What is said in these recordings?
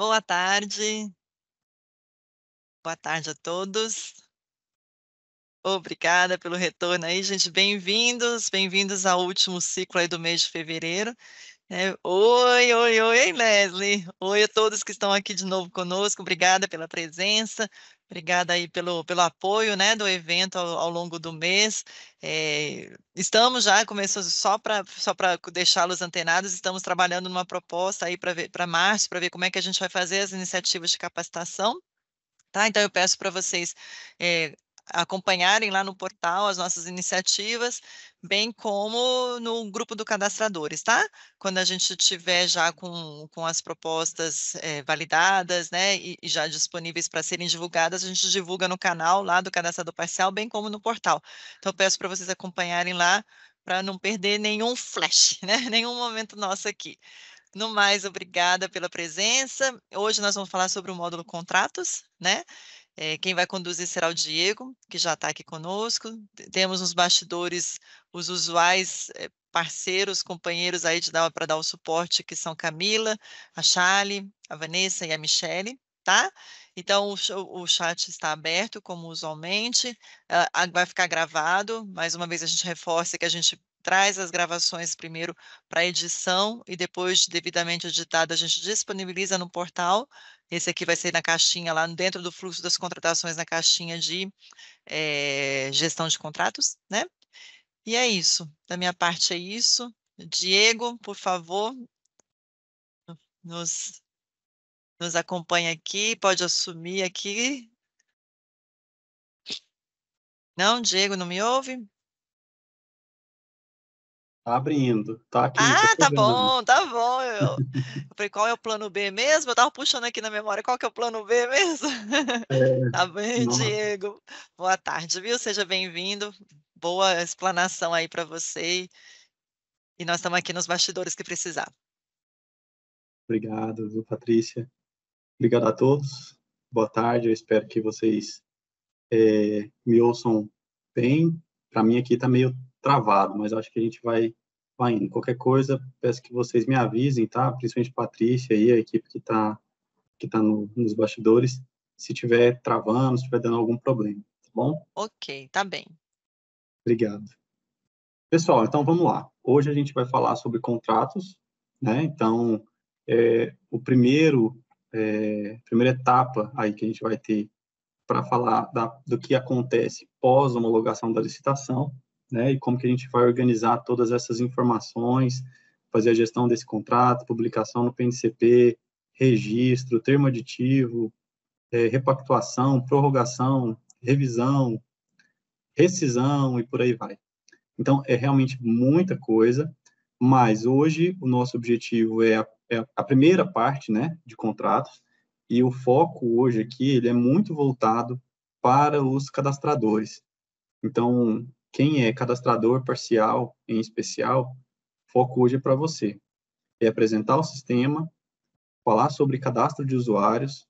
Boa tarde. Boa tarde a todos. Obrigada pelo retorno aí, gente. Bem-vindos, bem-vindos ao último ciclo aí do mês de fevereiro. É, oi, oi, oi, Leslie. Oi a todos que estão aqui de novo conosco. Obrigada pela presença. Obrigada aí pelo, pelo apoio né, do evento ao, ao longo do mês. É, estamos já, começou só para só para deixá-los antenados, estamos trabalhando numa proposta aí para março, para ver como é que a gente vai fazer as iniciativas de capacitação. Tá? Então eu peço para vocês é, acompanharem lá no portal as nossas iniciativas, bem como no grupo do cadastradores, tá? Quando a gente tiver já com, com as propostas é, validadas, né, e, e já disponíveis para serem divulgadas, a gente divulga no canal lá do cadastrador parcial, bem como no portal. Então, peço para vocês acompanharem lá para não perder nenhum flash, né? Nenhum momento nosso aqui. No mais, obrigada pela presença. Hoje nós vamos falar sobre o módulo contratos, né? Eh, quem vai conduzir será o Diego, que já está aqui conosco. Temos nos bastidores os usuais eh, parceiros, companheiros aí para dar o suporte, que são Camila, a Chale, a Vanessa e a Michele, tá? Então o, o chat está aberto como usualmente, ah, vai ficar gravado. Mais uma vez a gente reforça que a gente traz as gravações primeiro para edição e depois, devidamente editada, a gente disponibiliza no portal. Esse aqui vai ser na caixinha, lá dentro do fluxo das contratações, na caixinha de é, gestão de contratos, né? E é isso. Da minha parte é isso. Diego, por favor, nos, nos acompanha aqui, pode assumir aqui. Não, Diego, não me ouve? Tá abrindo, tá aqui. Ah, tá, tá bom, tá bom. Eu, eu falei, qual é o plano B mesmo? Eu tava puxando aqui na memória, qual que é o plano B mesmo? É, tá bem, nossa. Diego. Boa tarde, viu? Seja bem-vindo. Boa explanação aí para você. E nós estamos aqui nos bastidores que precisar. Obrigado, viu, Patrícia. Obrigado a todos. Boa tarde. Eu espero que vocês é, me ouçam bem. Para mim aqui tá meio travado, mas acho que a gente vai vai Qualquer coisa, peço que vocês me avisem, tá? Principalmente Patrícia e a equipe que está que tá no, nos bastidores, se tiver travando, se tiver dando algum problema, tá bom? Ok, tá bem. Obrigado. Pessoal, então vamos lá. Hoje a gente vai falar sobre contratos, né? Então, é, o primeiro, é, primeira etapa aí que a gente vai ter para falar da, do que acontece pós homologação da licitação né, e como que a gente vai organizar todas essas informações, fazer a gestão desse contrato, publicação no PNCP, registro, termo aditivo, é, repactuação, prorrogação, revisão, rescisão e por aí vai. Então, é realmente muita coisa, mas hoje o nosso objetivo é a, é a primeira parte né, de contratos, e o foco hoje aqui ele é muito voltado para os cadastradores. Então, quem é cadastrador parcial em especial, foco hoje é para você. É apresentar o sistema, falar sobre cadastro de usuários,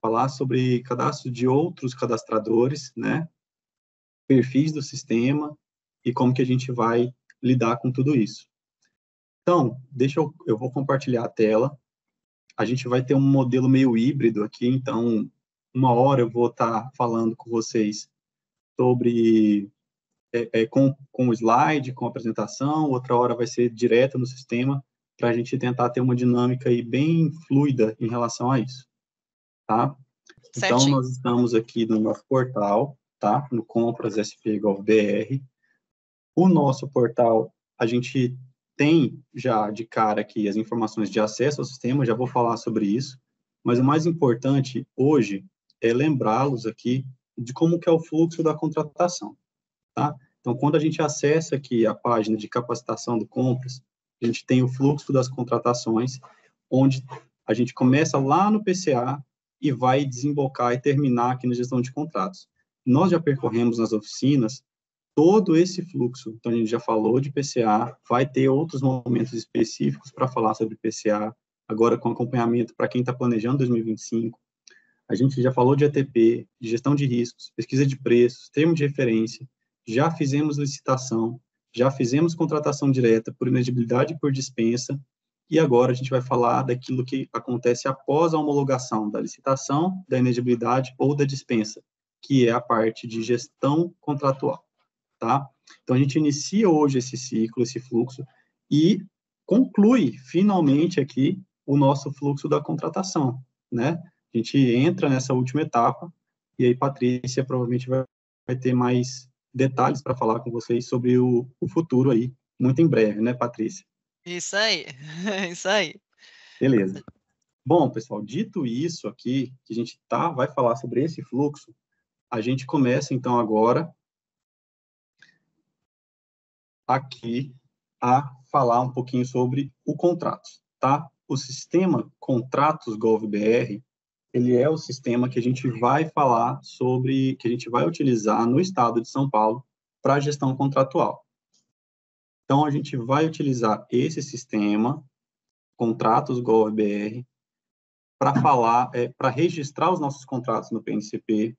falar sobre cadastro de outros cadastradores, né? Perfis do sistema e como que a gente vai lidar com tudo isso. Então, deixa eu, eu vou compartilhar a tela. A gente vai ter um modelo meio híbrido aqui, então uma hora eu vou estar tá falando com vocês sobre é, é, com, com o slide, com a apresentação, outra hora vai ser direta no sistema, para a gente tentar ter uma dinâmica aí bem fluida em relação a isso, tá? Então, nós estamos aqui no nosso portal, tá? No compras O nosso portal, a gente tem já de cara aqui as informações de acesso ao sistema, já vou falar sobre isso, mas o mais importante hoje é lembrá-los aqui de como que é o fluxo da contratação, tá? Então, quando a gente acessa aqui a página de capacitação do compras, a gente tem o fluxo das contratações, onde a gente começa lá no PCA e vai desembocar e terminar aqui na gestão de contratos. Nós já percorremos nas oficinas todo esse fluxo. Então, a gente já falou de PCA, vai ter outros momentos específicos para falar sobre PCA, agora com acompanhamento para quem está planejando 2025. A gente já falou de ATP, de gestão de riscos, pesquisa de preços, termo de referência já fizemos licitação, já fizemos contratação direta por inelegibilidade e por dispensa, e agora a gente vai falar daquilo que acontece após a homologação da licitação, da inelegibilidade ou da dispensa, que é a parte de gestão contratual, tá? Então a gente inicia hoje esse ciclo, esse fluxo e conclui finalmente aqui o nosso fluxo da contratação, né? A gente entra nessa última etapa e aí Patrícia provavelmente vai, vai ter mais detalhes para falar com vocês sobre o, o, futuro aí, muito em breve, né, Patrícia? Isso aí, isso aí. Beleza. Bom, pessoal, dito isso aqui, que a gente tá, vai falar sobre esse fluxo, a gente começa então agora aqui a falar um pouquinho sobre o contrato, tá? O sistema Contratos GovBR ele é o sistema que a gente vai falar sobre, que a gente vai utilizar no estado de São Paulo para gestão contratual. Então, a gente vai utilizar esse sistema, contratos gov para falar, é, para registrar os nossos contratos no PNCP,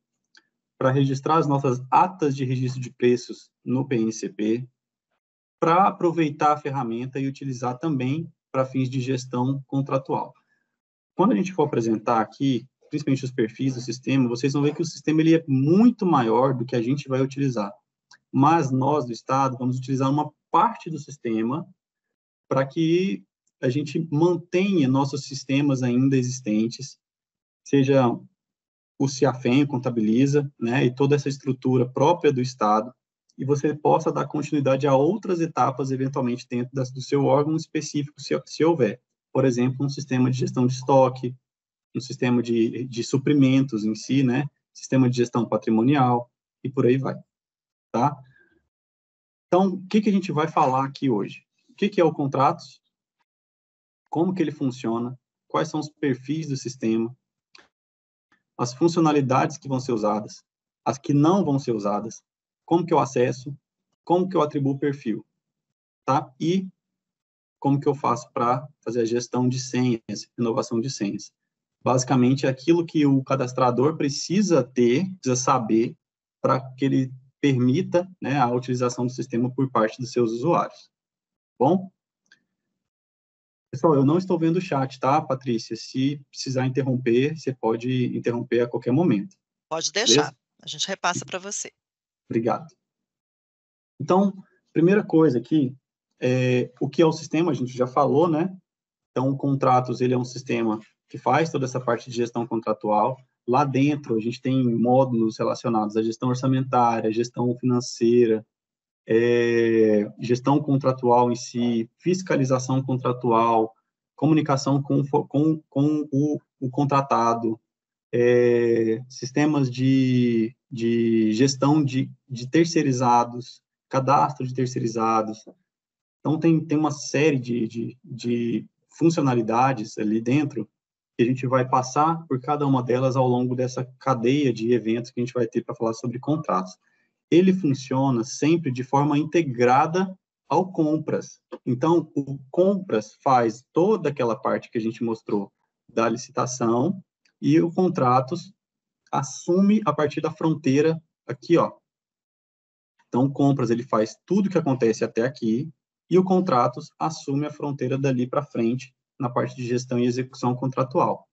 para registrar as nossas atas de registro de preços no PNCP, para aproveitar a ferramenta e utilizar também para fins de gestão contratual. Quando a gente for apresentar aqui, principalmente os perfis do sistema, vocês vão ver que o sistema ele é muito maior do que a gente vai utilizar. Mas nós, do Estado, vamos utilizar uma parte do sistema para que a gente mantenha nossos sistemas ainda existentes, seja o CIAFEM contabiliza, né, e toda essa estrutura própria do Estado, e você possa dar continuidade a outras etapas, eventualmente, dentro das, do seu órgão específico, se, se houver por exemplo, um sistema de gestão de estoque, um sistema de, de suprimentos em si, né? Sistema de gestão patrimonial e por aí vai, tá? Então, o que, que a gente vai falar aqui hoje? O que, que é o contrato? Como que ele funciona? Quais são os perfis do sistema? As funcionalidades que vão ser usadas? As que não vão ser usadas? Como que eu acesso? Como que eu atribuo o perfil? Tá? E como que eu faço para fazer a gestão de senhas, renovação de senhas. Basicamente, é aquilo que o cadastrador precisa ter, precisa saber, para que ele permita né, a utilização do sistema por parte dos seus usuários. Bom? Pessoal, eu não estou vendo o chat, tá, Patrícia? Se precisar interromper, você pode interromper a qualquer momento. Pode deixar. Beleza? A gente repassa para você. Obrigado. Então, primeira coisa aqui, é, o que é o sistema, a gente já falou, né? Então, o contratos, ele é um sistema que faz toda essa parte de gestão contratual. Lá dentro, a gente tem módulos relacionados à gestão orçamentária, gestão financeira, é, gestão contratual em si, fiscalização contratual, comunicação com, com, com o, o contratado, é, sistemas de, de gestão de, de terceirizados, cadastro de terceirizados, então, tem, tem uma série de, de, de funcionalidades ali dentro que a gente vai passar por cada uma delas ao longo dessa cadeia de eventos que a gente vai ter para falar sobre contratos. Ele funciona sempre de forma integrada ao compras. Então, o compras faz toda aquela parte que a gente mostrou da licitação e o contratos assume a partir da fronteira aqui, ó. Então, compras ele faz tudo que acontece até aqui, e o Contratos assume a fronteira dali para frente na parte de gestão e execução contratual.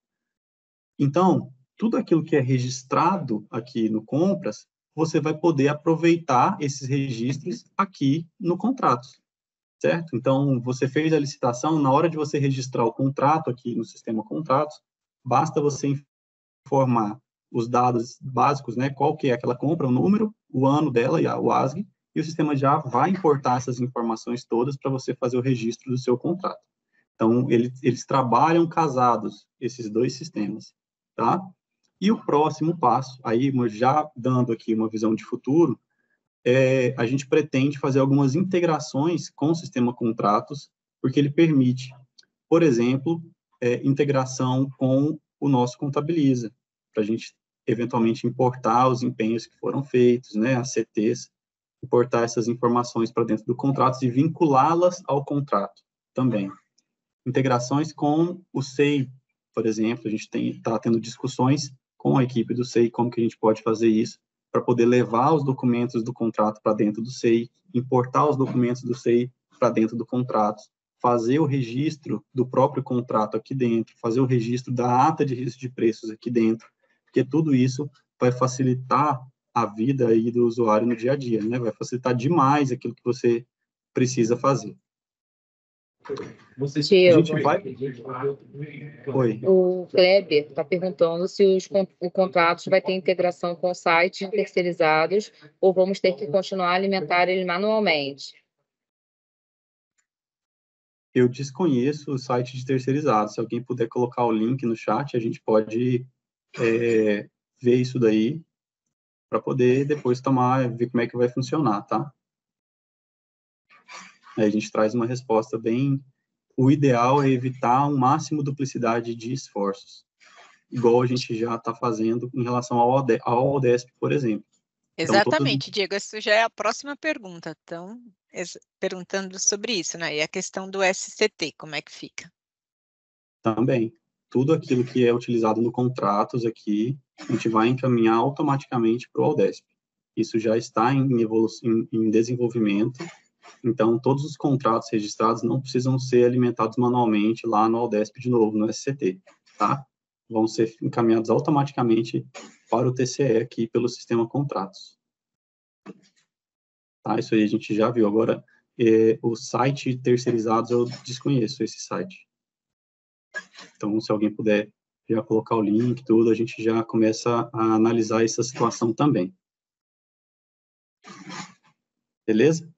Então, tudo aquilo que é registrado aqui no Compras, você vai poder aproveitar esses registros aqui no Contratos, certo? Então, você fez a licitação, na hora de você registrar o contrato aqui no sistema Contratos, basta você informar os dados básicos, né? Qual que é aquela compra, o número, o ano dela e a, o ASG, e o sistema já vai importar essas informações todas para você fazer o registro do seu contrato. Então, ele, eles trabalham casados, esses dois sistemas, tá? E o próximo passo, aí já dando aqui uma visão de futuro, é, a gente pretende fazer algumas integrações com o sistema contratos, porque ele permite, por exemplo, é, integração com o nosso contabiliza, para a gente eventualmente importar os empenhos que foram feitos, né, as CTs importar essas informações para dentro do contrato e vinculá-las ao contrato também. Integrações com o SEI, por exemplo, a gente está tendo discussões com a equipe do SEI, como que a gente pode fazer isso, para poder levar os documentos do contrato para dentro do SEI, importar os documentos do SEI para dentro do contrato, fazer o registro do próprio contrato aqui dentro, fazer o registro da ata de registro de preços aqui dentro, porque tudo isso vai facilitar a vida aí do usuário no dia a dia, né? Vai facilitar demais aquilo que você precisa fazer. Vocês, a gente vai... Oi. O Kleber está perguntando se os o contratos vai ter integração com sites terceirizados ou vamos ter que continuar a alimentar ele manualmente. Eu desconheço o site de terceirizado. Se alguém puder colocar o link no chat, a gente pode é, ver isso daí para poder depois tomar, ver como é que vai funcionar, tá? Aí a gente traz uma resposta bem... O ideal é evitar o um máximo duplicidade de esforços, igual a gente já está fazendo em relação ao, ODE, ao ODESP, por exemplo. Então, Exatamente, então, todos... Diego, isso já é a próxima pergunta, então, perguntando sobre isso, né? E a questão do SCT, como é que fica? Também tudo aquilo que é utilizado no contratos aqui, a gente vai encaminhar automaticamente para o Aldesp. Isso já está em, em, em desenvolvimento, então todos os contratos registrados não precisam ser alimentados manualmente lá no Aldesp de novo, no SCT, tá? Vão ser encaminhados automaticamente para o TCE aqui pelo sistema contratos. Tá, isso aí a gente já viu. Agora, é, o site terceirizados eu desconheço esse site. Então, se alguém puder já colocar o link, tudo, a gente já começa a analisar essa situação também. Beleza?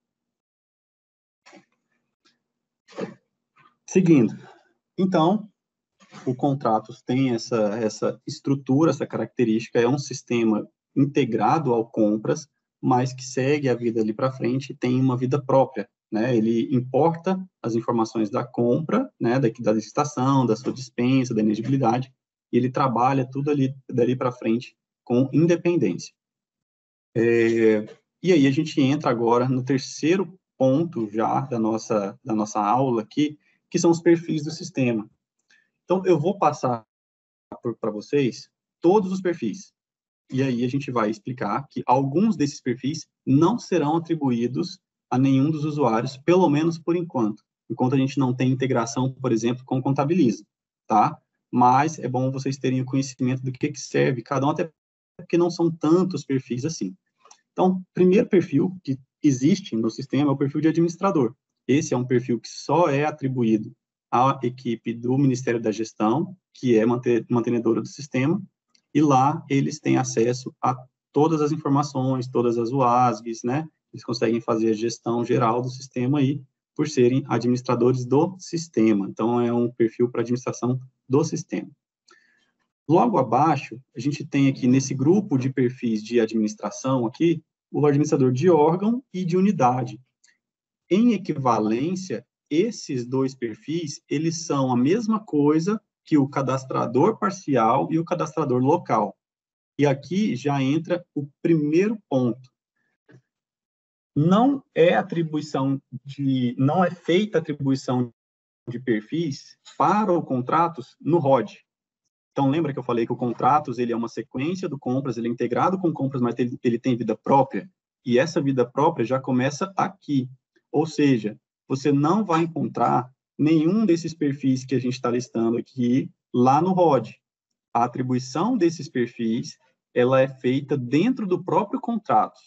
Seguindo. Então, o contrato tem essa, essa estrutura, essa característica, é um sistema integrado ao compras, mas que segue a vida ali para frente e tem uma vida própria né? Ele importa as informações da compra, né? Daqui da licitação, da sua dispensa, da elegibilidade, e ele trabalha tudo ali dali para frente com independência. É, e aí a gente entra agora no terceiro ponto já da nossa da nossa aula aqui, que são os perfis do sistema. Então eu vou passar para vocês todos os perfis. E aí a gente vai explicar que alguns desses perfis não serão atribuídos a nenhum dos usuários, pelo menos por enquanto, enquanto a gente não tem integração, por exemplo, com Contabiliza, tá? Mas é bom vocês terem o conhecimento do que, que serve cada um, até porque não são tantos perfis assim. Então, primeiro perfil que existe no sistema é o perfil de administrador. Esse é um perfil que só é atribuído à equipe do Ministério da Gestão, que é mantenedora do sistema, e lá eles têm acesso a todas as informações, todas as UASGs, né? eles conseguem fazer a gestão geral do sistema aí, por serem administradores do sistema. Então, é um perfil para administração do sistema. Logo abaixo, a gente tem aqui nesse grupo de perfis de administração aqui, o administrador de órgão e de unidade. Em equivalência, esses dois perfis, eles são a mesma coisa que o cadastrador parcial e o cadastrador local. E aqui já entra o primeiro ponto, não é atribuição de, não é feita atribuição de perfis para o contratos no ROD. Então lembra que eu falei que o contratos ele é uma sequência do compras, ele é integrado com compras, mas ele, ele tem vida própria. E essa vida própria já começa aqui. Ou seja, você não vai encontrar nenhum desses perfis que a gente está listando aqui lá no ROD. A atribuição desses perfis ela é feita dentro do próprio contrato,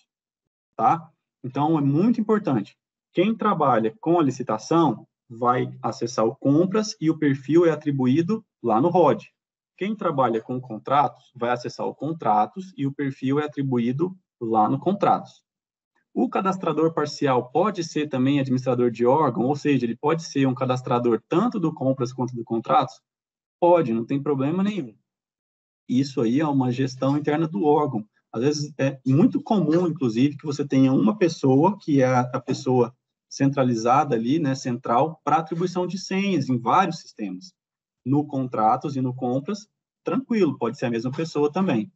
tá? Então, é muito importante. Quem trabalha com a licitação vai acessar o compras e o perfil é atribuído lá no ROD. Quem trabalha com contratos vai acessar o contratos e o perfil é atribuído lá no contratos. O cadastrador parcial pode ser também administrador de órgão, ou seja, ele pode ser um cadastrador tanto do compras quanto do contratos? Pode, não tem problema nenhum. Isso aí é uma gestão interna do órgão. Às vezes é muito comum, inclusive, que você tenha uma pessoa que é a pessoa centralizada ali, né, central, para atribuição de senhas em vários sistemas. No contratos e no compras, tranquilo, pode ser a mesma pessoa também.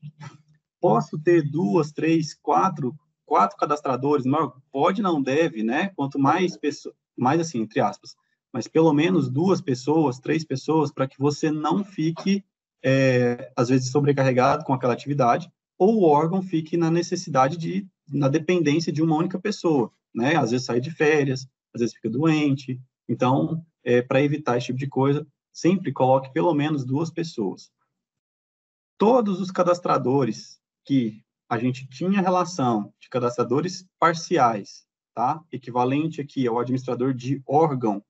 Posso ter duas, três, quatro, quatro cadastradores? Pode, não deve, né? Quanto mais pessoas, mais assim, entre aspas, mas pelo menos duas pessoas, três pessoas, para que você não fique, é, às vezes, sobrecarregado com aquela atividade ou o órgão fique na necessidade de, na dependência de uma única pessoa, né? Às vezes sai de férias, às vezes fica doente. Então, é, para evitar esse tipo de coisa, sempre coloque pelo menos duas pessoas. Todos os cadastradores que a gente tinha relação de cadastradores parciais, tá? Equivalente aqui ao administrador de órgão,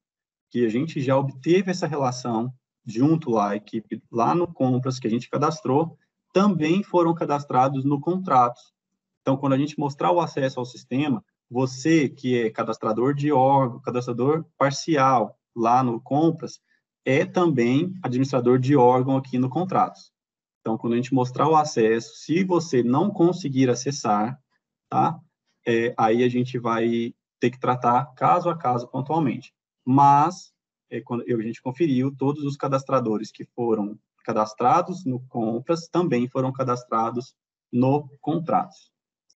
que a gente já obteve essa relação junto lá, a equipe lá no Compras que a gente cadastrou, também foram cadastrados no contrato. Então, quando a gente mostrar o acesso ao sistema, você que é cadastrador de órgão, cadastrador parcial lá no compras, é também administrador de órgão aqui no contratos. Então, quando a gente mostrar o acesso, se você não conseguir acessar, tá? É, aí a gente vai ter que tratar caso a caso pontualmente. Mas é, quando a gente conferiu todos os cadastradores que foram cadastrados no compras também foram cadastrados no contrato.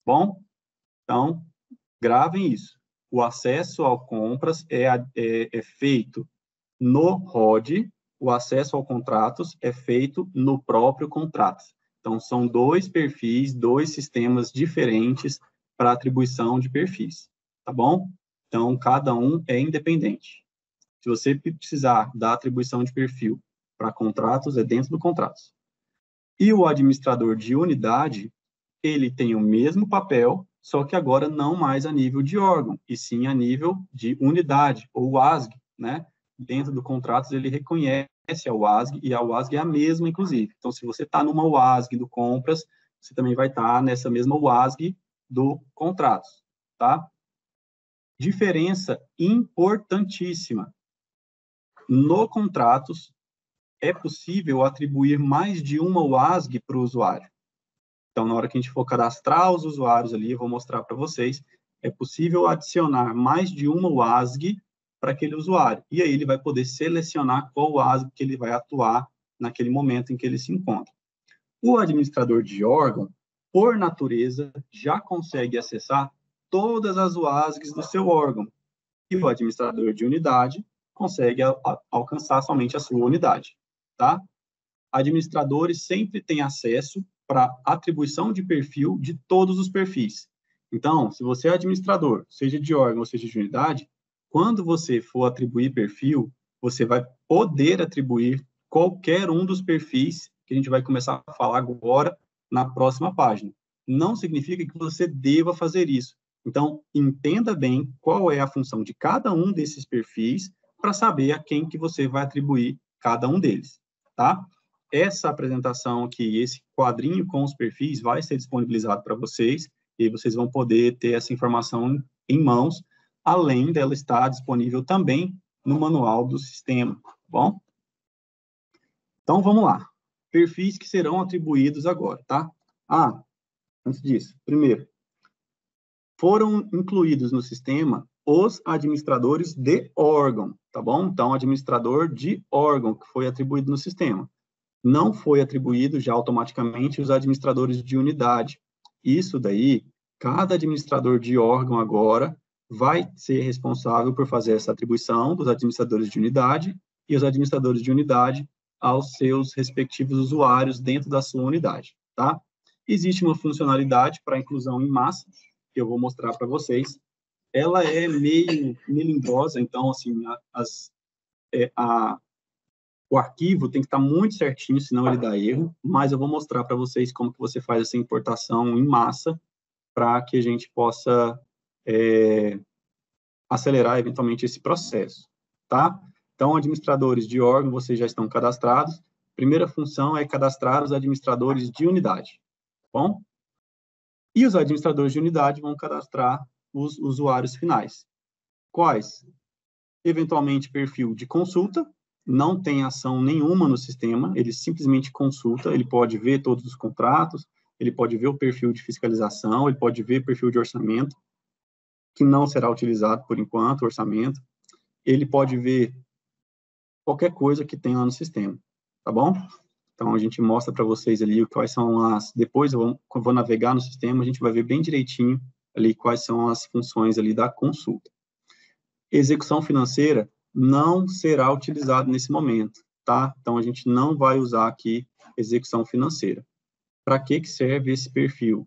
Bom, então gravem isso. O acesso ao compras é, é, é feito no ROD, o acesso ao contratos é feito no próprio contrato. Então, são dois perfis, dois sistemas diferentes para atribuição de perfis, tá bom? Então, cada um é independente. Se você precisar da atribuição de perfil para contratos é dentro do contrato. E o administrador de unidade, ele tem o mesmo papel, só que agora não mais a nível de órgão, e sim a nível de unidade, ou ASG, né? Dentro do contrato, ele reconhece a UASG, e a UASG é a mesma, inclusive. Então, se você está numa UASG do compras, você também vai estar tá nessa mesma UASG do contrato, tá? Diferença importantíssima. No contratos, é possível atribuir mais de uma OASG para o usuário. Então, na hora que a gente for cadastrar os usuários ali, eu vou mostrar para vocês, é possível adicionar mais de uma OASG para aquele usuário. E aí ele vai poder selecionar qual OASG que ele vai atuar naquele momento em que ele se encontra. O administrador de órgão, por natureza, já consegue acessar todas as OASGs do seu órgão. E o administrador de unidade consegue alcançar somente a sua unidade tá? Administradores sempre têm acesso para atribuição de perfil de todos os perfis. Então, se você é administrador, seja de órgão ou seja de unidade, quando você for atribuir perfil, você vai poder atribuir qualquer um dos perfis que a gente vai começar a falar agora na próxima página. Não significa que você deva fazer isso. Então, entenda bem qual é a função de cada um desses perfis para saber a quem que você vai atribuir cada um deles tá? Essa apresentação aqui, esse quadrinho com os perfis vai ser disponibilizado para vocês e vocês vão poder ter essa informação em mãos, além dela estar disponível também no manual do sistema, tá bom? Então, vamos lá. Perfis que serão atribuídos agora, tá? Ah, antes disso, primeiro, foram incluídos no sistema os administradores de órgão, tá bom? Então, administrador de órgão que foi atribuído no sistema. Não foi atribuído já automaticamente os administradores de unidade. Isso daí, cada administrador de órgão agora vai ser responsável por fazer essa atribuição dos administradores de unidade e os administradores de unidade aos seus respectivos usuários dentro da sua unidade, tá? Existe uma funcionalidade para inclusão em massa que eu vou mostrar para vocês ela é meio melindrosa, então, assim, as, é, a, o arquivo tem que estar tá muito certinho, senão ele dá erro, mas eu vou mostrar para vocês como que você faz essa importação em massa para que a gente possa é, acelerar, eventualmente, esse processo, tá? Então, administradores de órgão, vocês já estão cadastrados. Primeira função é cadastrar os administradores de unidade, tá bom? E os administradores de unidade vão cadastrar os usuários finais. Quais? Eventualmente, perfil de consulta, não tem ação nenhuma no sistema, ele simplesmente consulta, ele pode ver todos os contratos, ele pode ver o perfil de fiscalização, ele pode ver perfil de orçamento, que não será utilizado por enquanto, orçamento. Ele pode ver qualquer coisa que tem lá no sistema, tá bom? Então, a gente mostra para vocês ali quais são as... Depois eu vou, eu vou navegar no sistema, a gente vai ver bem direitinho ali quais são as funções ali da consulta. Execução financeira não será utilizado nesse momento, tá? Então a gente não vai usar aqui execução financeira. Para que que serve esse perfil?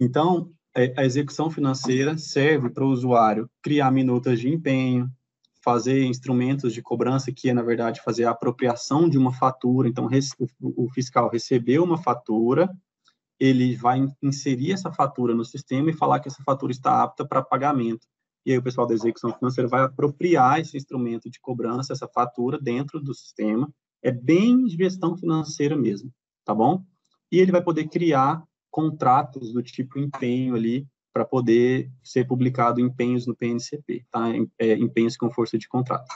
Então, é, a execução financeira serve para o usuário criar minutas de empenho, fazer instrumentos de cobrança, que é, na verdade, fazer a apropriação de uma fatura. Então, o fiscal recebeu uma fatura, ele vai inserir essa fatura no sistema e falar que essa fatura está apta para pagamento. E aí o pessoal da execução financeira vai apropriar esse instrumento de cobrança, essa fatura, dentro do sistema. É bem gestão financeira mesmo, tá bom? E ele vai poder criar contratos do tipo empenho ali para poder ser publicado empenhos no PNCP, tá? É, empenhos com força de contrato.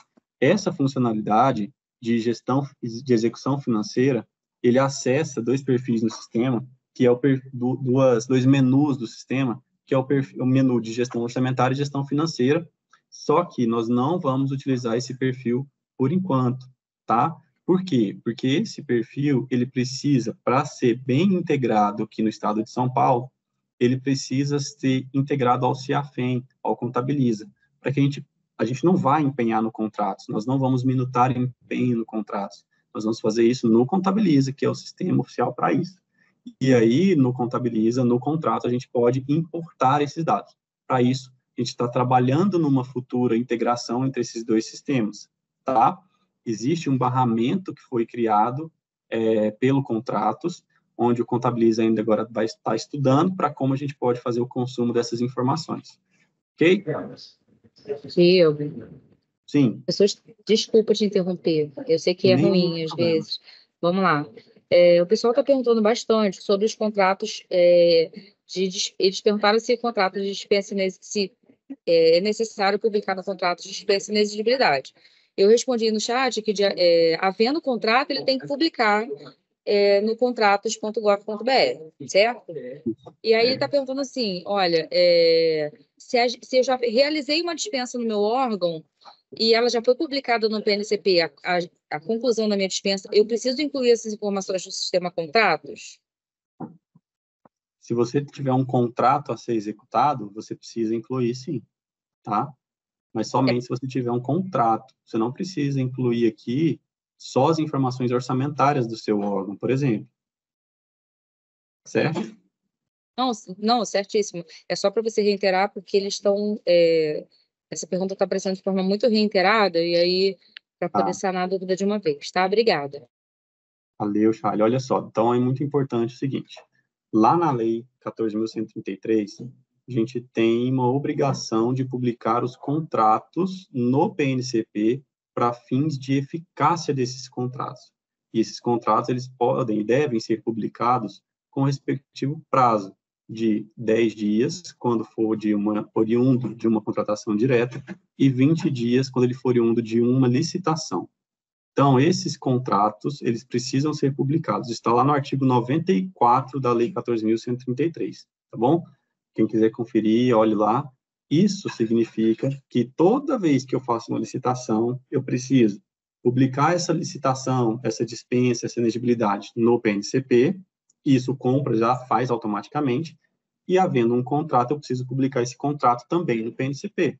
Essa funcionalidade de gestão de execução financeira, ele acessa dois perfis no sistema que é o duas, dois menus do sistema, que é o, perfil, o menu de gestão orçamentária e gestão financeira, só que nós não vamos utilizar esse perfil por enquanto, tá? Por quê? Porque esse perfil, ele precisa, para ser bem integrado aqui no estado de São Paulo, ele precisa ser integrado ao CIAFEM, ao Contabiliza, para que a gente, a gente não vá empenhar no contrato, nós não vamos minutar empenho no contrato, nós vamos fazer isso no Contabiliza, que é o sistema oficial para isso. E aí, no Contabiliza, no contrato, a gente pode importar esses dados. Para isso, a gente está trabalhando numa futura integração entre esses dois sistemas, tá? Existe um barramento que foi criado é, pelo contratos, onde o Contabiliza ainda agora vai estar tá estudando para como a gente pode fazer o consumo dessas informações. Ok? Eu. Sim. Pessoas, desculpa te interromper. Eu sei que é Nem ruim às problema. vezes. Vamos lá. É, o pessoal está perguntando bastante sobre os contratos é, de, eles perguntaram se contratos de dispensa se é, é necessário publicar no contrato de dispensa inexigibilidade. Eu respondi no chat que, de, é, havendo contrato, ele tem que publicar é, no contratos.gov.br, certo? E aí ele está perguntando assim, olha, é, se, a, se eu já realizei uma dispensa no meu órgão, e ela já foi publicada no PNCP, a, a, a conclusão da minha dispensa, eu preciso incluir essas informações no sistema contratos? Se você tiver um contrato a ser executado, você precisa incluir sim, tá? Mas somente é. se você tiver um contrato. Você não precisa incluir aqui só as informações orçamentárias do seu órgão, por exemplo. Certo? Não, não certíssimo. É só para você reiterar, porque eles estão. É essa pergunta está aparecendo de forma muito reiterada, e aí, para tá. poder tá. sanar a dúvida de uma vez, tá? Obrigada. Valeu, Charlie. Olha só, então é muito importante o seguinte: lá na Lei 14.133, a gente tem uma obrigação de publicar os contratos no PNCP para fins de eficácia desses contratos. E esses contratos eles podem e devem ser publicados com respectivo prazo de 10 dias, quando for de uma oriundo de uma contratação direta, e 20 dias quando ele for oriundo de uma licitação. Então, esses contratos, eles precisam ser publicados. Está lá no artigo 94 da Lei 14.133, tá bom? Quem quiser conferir, olhe lá. Isso significa que toda vez que eu faço uma licitação, eu preciso publicar essa licitação, essa dispensa, essa elegibilidade no PNCP, isso compra já faz automaticamente. E havendo um contrato, eu preciso publicar esse contrato também no PNCP.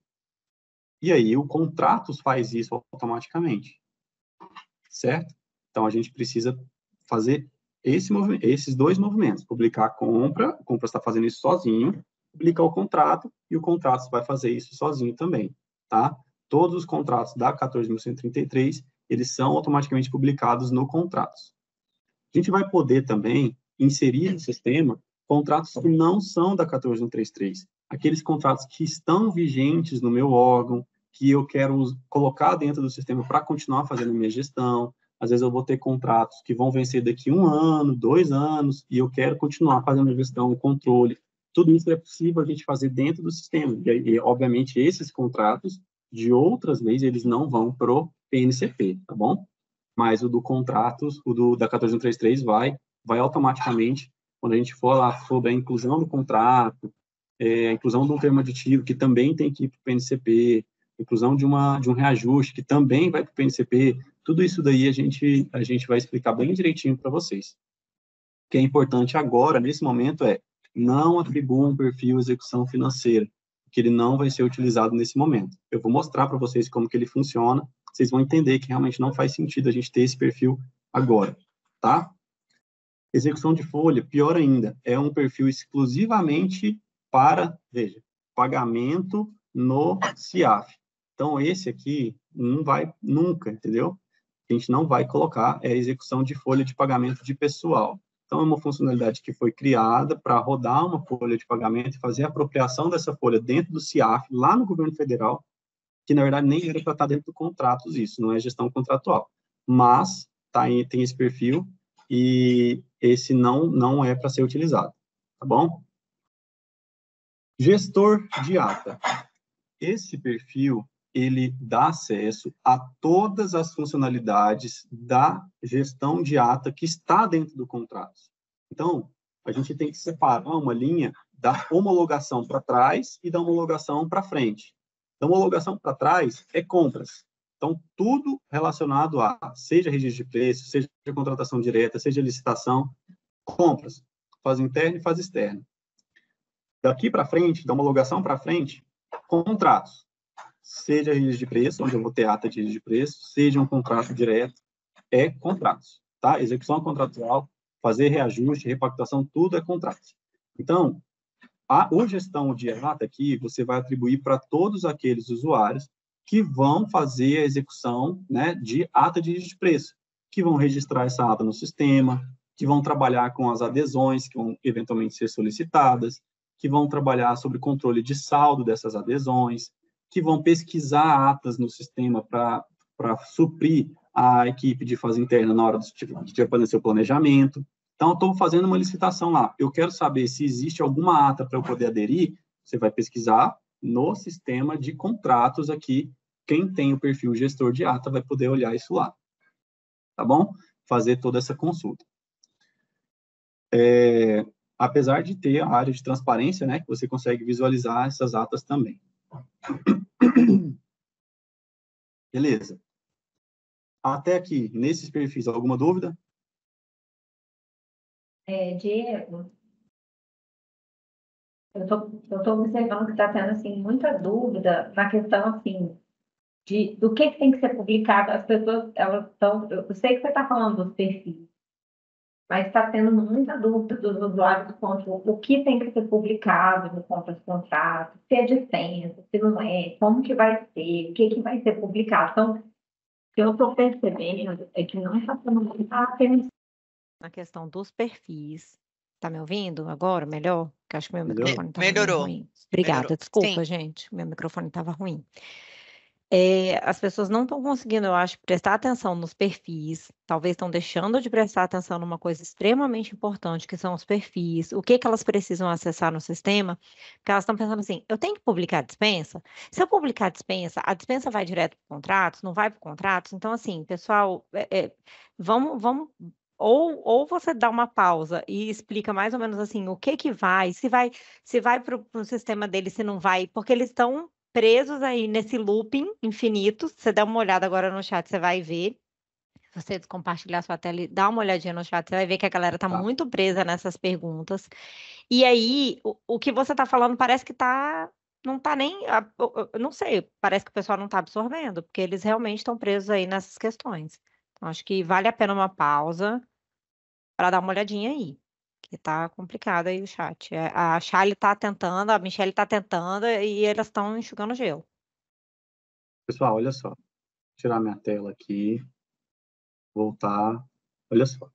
E aí o contratos faz isso automaticamente. Certo? Então a gente precisa fazer esse esses dois movimentos, publicar a compra, a compra está fazendo isso sozinho, publicar o contrato e o contrato vai fazer isso sozinho também, tá? Todos os contratos da 14133, eles são automaticamente publicados no contratos. A gente vai poder também inserir no sistema contratos que não são da 14133, aqueles contratos que estão vigentes no meu órgão, que eu quero colocar dentro do sistema para continuar fazendo minha gestão. Às vezes eu vou ter contratos que vão vencer daqui um ano, dois anos, e eu quero continuar fazendo a gestão, o controle. Tudo isso é possível a gente fazer dentro do sistema. E, e obviamente, esses contratos de outras leis, eles não vão pro PNCP, tá bom? Mas o do contratos, o do, da 14133 vai, vai automaticamente, quando a gente for lá sobre a inclusão do contrato, é, a inclusão de um termo aditivo, que também tem que ir para o PNCP, inclusão de, uma, de um reajuste, que também vai para o PNCP, tudo isso daí a gente, a gente vai explicar bem direitinho para vocês. O que é importante agora, nesse momento, é não atribua um perfil execução financeira, que ele não vai ser utilizado nesse momento. Eu vou mostrar para vocês como que ele funciona, vocês vão entender que realmente não faz sentido a gente ter esse perfil agora, tá? Execução de folha, pior ainda, é um perfil exclusivamente para, veja, pagamento no CIAF. Então, esse aqui não vai nunca, entendeu? A gente não vai colocar é execução de folha de pagamento de pessoal. Então, é uma funcionalidade que foi criada para rodar uma folha de pagamento e fazer a apropriação dessa folha dentro do CIAF, lá no governo federal, que na verdade nem era para estar dentro do contratos isso, não é gestão contratual. Mas tá, tem esse perfil e esse não, não é para ser utilizado, tá bom? Gestor de ata. Esse perfil, ele dá acesso a todas as funcionalidades da gestão de ata que está dentro do contrato. Então, a gente tem que separar uma linha da homologação para trás e da homologação para frente. Da homologação para trás é compras. Então, tudo relacionado a, seja registro de preço, seja contratação direta, seja licitação, compras, fase interna e fase externa. Daqui para frente, da homologação para frente, contratos. Seja registro de preço, onde eu vou ter ata de registro de preço, seja um contrato direto, é contratos. Tá? Execução contratual, fazer reajuste, repactuação, tudo é contrato. Então, a, o gestão de ata aqui, você vai atribuir para todos aqueles usuários que vão fazer a execução né, de ata de registro de preço, que vão registrar essa ata no sistema, que vão trabalhar com as adesões que vão eventualmente ser solicitadas, que vão trabalhar sobre controle de saldo dessas adesões, que vão pesquisar atas no sistema para suprir a equipe de fase interna na hora de, tipo, de tipo, fazer seu planejamento. Então, estou fazendo uma licitação lá. Eu quero saber se existe alguma ata para eu poder aderir. Você vai pesquisar no sistema de contratos aqui. Quem tem o perfil gestor de ata vai poder olhar isso lá. Tá bom? Fazer toda essa consulta. É, apesar de ter a área de transparência, né, que você consegue visualizar essas atas também. Beleza. Até aqui, nesses perfis, alguma dúvida? É, Diego, eu tô, eu tô observando que está tendo assim muita dúvida na questão assim de do que, que tem que ser publicado. As pessoas elas estão, eu sei que você está falando dos perfis, mas está tendo muita dúvida dos usuários quanto o que tem que ser publicado no ponto de contrato, se é de senha, se não é, como que vai ser, o que, que vai ser publicado. Então, o que eu estou percebendo é que não está sendo muito atenção. Na questão dos perfis, Está me ouvindo agora melhor? Que acho que meu microfone estava Melhorou. ruim. Obrigada, Melhorou. desculpa, Sim. gente. Meu microfone estava ruim. É, as pessoas não estão conseguindo, eu acho, prestar atenção nos perfis, talvez estão deixando de prestar atenção numa coisa extremamente importante, que são os perfis, o que, que elas precisam acessar no sistema, porque elas estão pensando assim, eu tenho que publicar a dispensa? Se eu publicar a dispensa, a dispensa vai direto para contratos, não vai para contratos? Então, assim, pessoal, é, é, vamos, vamos ou, ou você dá uma pausa e explica mais ou menos assim o que que vai, se vai, se vai para o sistema dele, se não vai, porque eles estão presos aí nesse looping infinito. Você dá uma olhada agora no chat, você vai ver. Se você compartilhar sua tela e dar uma olhadinha no chat, você vai ver que a galera está tá. muito presa nessas perguntas. E aí, o, o que você está falando parece que está não tá nem, eu não sei, parece que o pessoal não está absorvendo, porque eles realmente estão presos aí nessas questões. Acho que vale a pena uma pausa para dar uma olhadinha aí, que tá complicado aí o chat. É, a Charlie tá tentando, a Michelle tá tentando e elas estão enxugando gelo. Pessoal, olha só. Vou tirar minha tela aqui. Voltar. Olha só.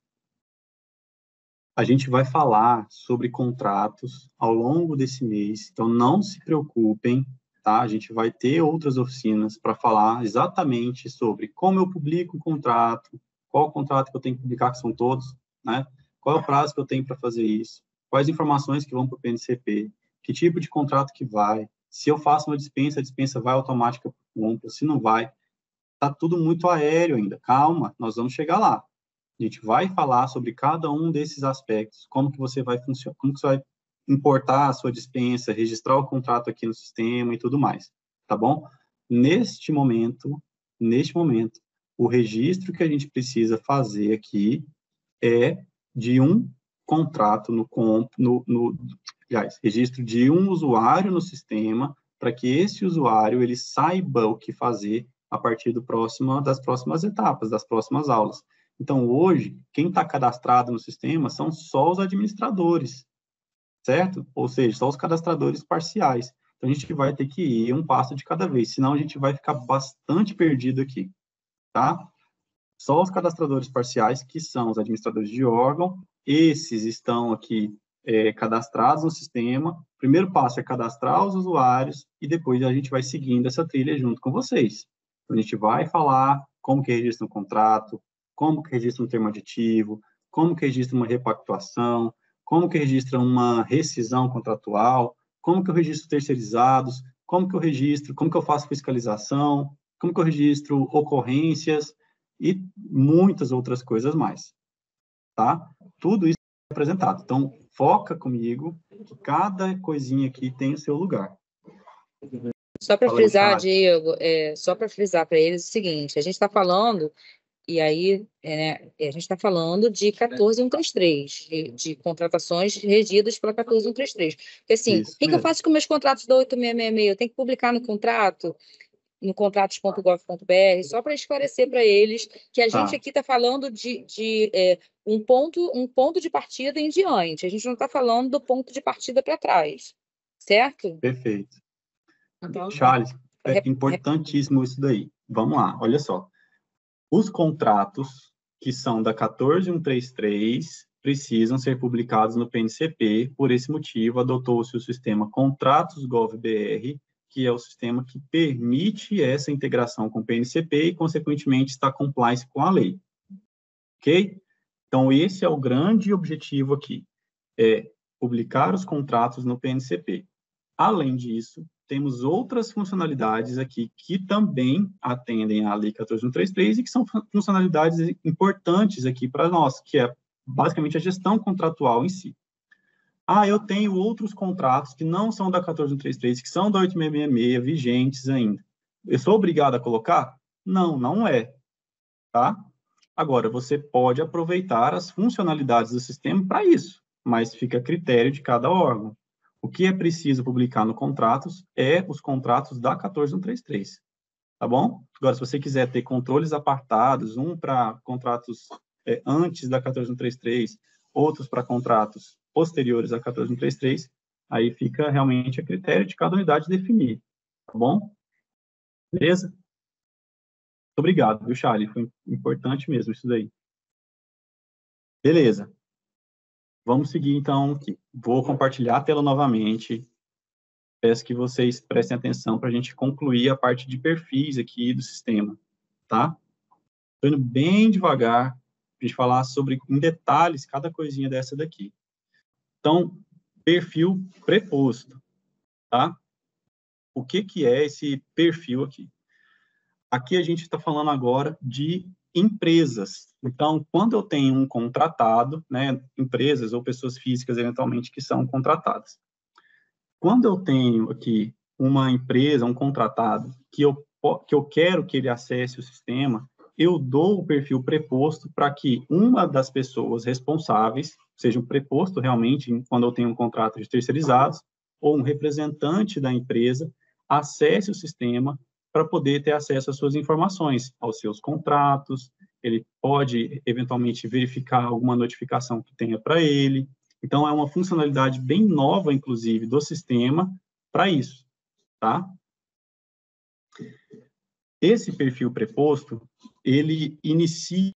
A gente vai falar sobre contratos ao longo desse mês, então não se preocupem, Tá? A gente vai ter outras oficinas para falar exatamente sobre como eu publico o contrato, qual o contrato que eu tenho que publicar, que são todos, né? qual é o prazo que eu tenho para fazer isso, quais informações que vão para o PNCP, que tipo de contrato que vai, se eu faço uma dispensa, a dispensa vai automática para o compra, se não vai. Está tudo muito aéreo ainda. Calma, nós vamos chegar lá. A gente vai falar sobre cada um desses aspectos, como que você vai funcionar, como que você vai importar a sua dispensa, registrar o contrato aqui no sistema e tudo mais, tá bom? Neste momento, neste momento, o registro que a gente precisa fazer aqui é de um contrato no, no, no aliás, registro de um usuário no sistema para que esse usuário ele saiba o que fazer a partir do próximo, das próximas etapas, das próximas aulas. Então, hoje, quem está cadastrado no sistema são só os administradores certo? Ou seja, só os cadastradores parciais. Então, a gente vai ter que ir um passo de cada vez, senão a gente vai ficar bastante perdido aqui, tá? Só os cadastradores parciais, que são os administradores de órgão, esses estão aqui é, cadastrados no sistema. O primeiro passo é cadastrar os usuários e depois a gente vai seguindo essa trilha junto com vocês. Então, a gente vai falar como que registra um contrato, como que registra um termo aditivo, como que registra uma repactuação, como que registra uma rescisão contratual, como que eu registro terceirizados, como que eu registro, como que eu faço fiscalização, como que eu registro ocorrências e muitas outras coisas mais, tá? Tudo isso é apresentado. Então, foca comigo que cada coisinha aqui tem o seu lugar. Só para frisar, Diego, é, só para frisar para eles o seguinte, a gente está falando e aí, é, né, é, a gente está falando de 14133, né? de, de contratações regidas pela 14133. Porque, assim, o que, que, eu faço com meus contratos da 8666? Eu tenho que publicar no contrato? no contratos.gov.br, só para esclarecer para eles que a gente ah. aqui está falando de, de é, um, ponto, um ponto de partida em diante, a gente não está falando do ponto de partida para trás, certo? Perfeito. Então, Charles, é, é importantíssimo isso daí. Vamos lá, olha só. Os contratos que são da 14133 precisam ser publicados no PNCP. Por esse motivo, adotou-se o sistema Contratos GovBR, que é o sistema que permite essa integração com o PNCP e, consequentemente, está compliance com a lei. Ok? Então, esse é o grande objetivo aqui, é publicar os contratos no PNCP. Além disso, temos outras funcionalidades aqui que também atendem à Lei 14133 e que são funcionalidades importantes aqui para nós, que é basicamente a gestão contratual em si. Ah, eu tenho outros contratos que não são da 14133, que são da 8666, vigentes ainda. Eu sou obrigado a colocar? Não, não é. Tá? Agora, você pode aproveitar as funcionalidades do sistema para isso, mas fica a critério de cada órgão. O que é preciso publicar no contratos é os contratos da 14133, tá bom? Agora, se você quiser ter controles apartados, um para contratos é, antes da 14133, outros para contratos posteriores à 14133, aí fica realmente a critério de cada unidade definir, tá bom? Beleza? Muito obrigado, viu, Charlie? Foi importante mesmo isso daí. Beleza. Vamos seguir então aqui. Vou compartilhar a tela novamente. Peço que vocês prestem atenção para a gente concluir a parte de perfis aqui do sistema, tá? Estou indo bem devagar para a gente falar sobre, em detalhes, cada coisinha dessa daqui. Então, perfil preposto, tá? O que, que é esse perfil aqui? Aqui a gente está falando agora de empresas. Então, quando eu tenho um contratado, né, empresas ou pessoas físicas eventualmente que são contratadas. Quando eu tenho aqui uma empresa, um contratado, que eu, que eu quero que ele acesse o sistema, eu dou o perfil preposto para que uma das pessoas responsáveis, seja um preposto realmente, quando eu tenho um contrato de terceirizados, ou um representante da empresa, acesse o sistema para poder ter acesso às suas informações, aos seus contratos, ele pode eventualmente verificar alguma notificação que tenha para ele. Então, é uma funcionalidade bem nova, inclusive, do sistema para isso, tá? Esse perfil preposto, ele inicia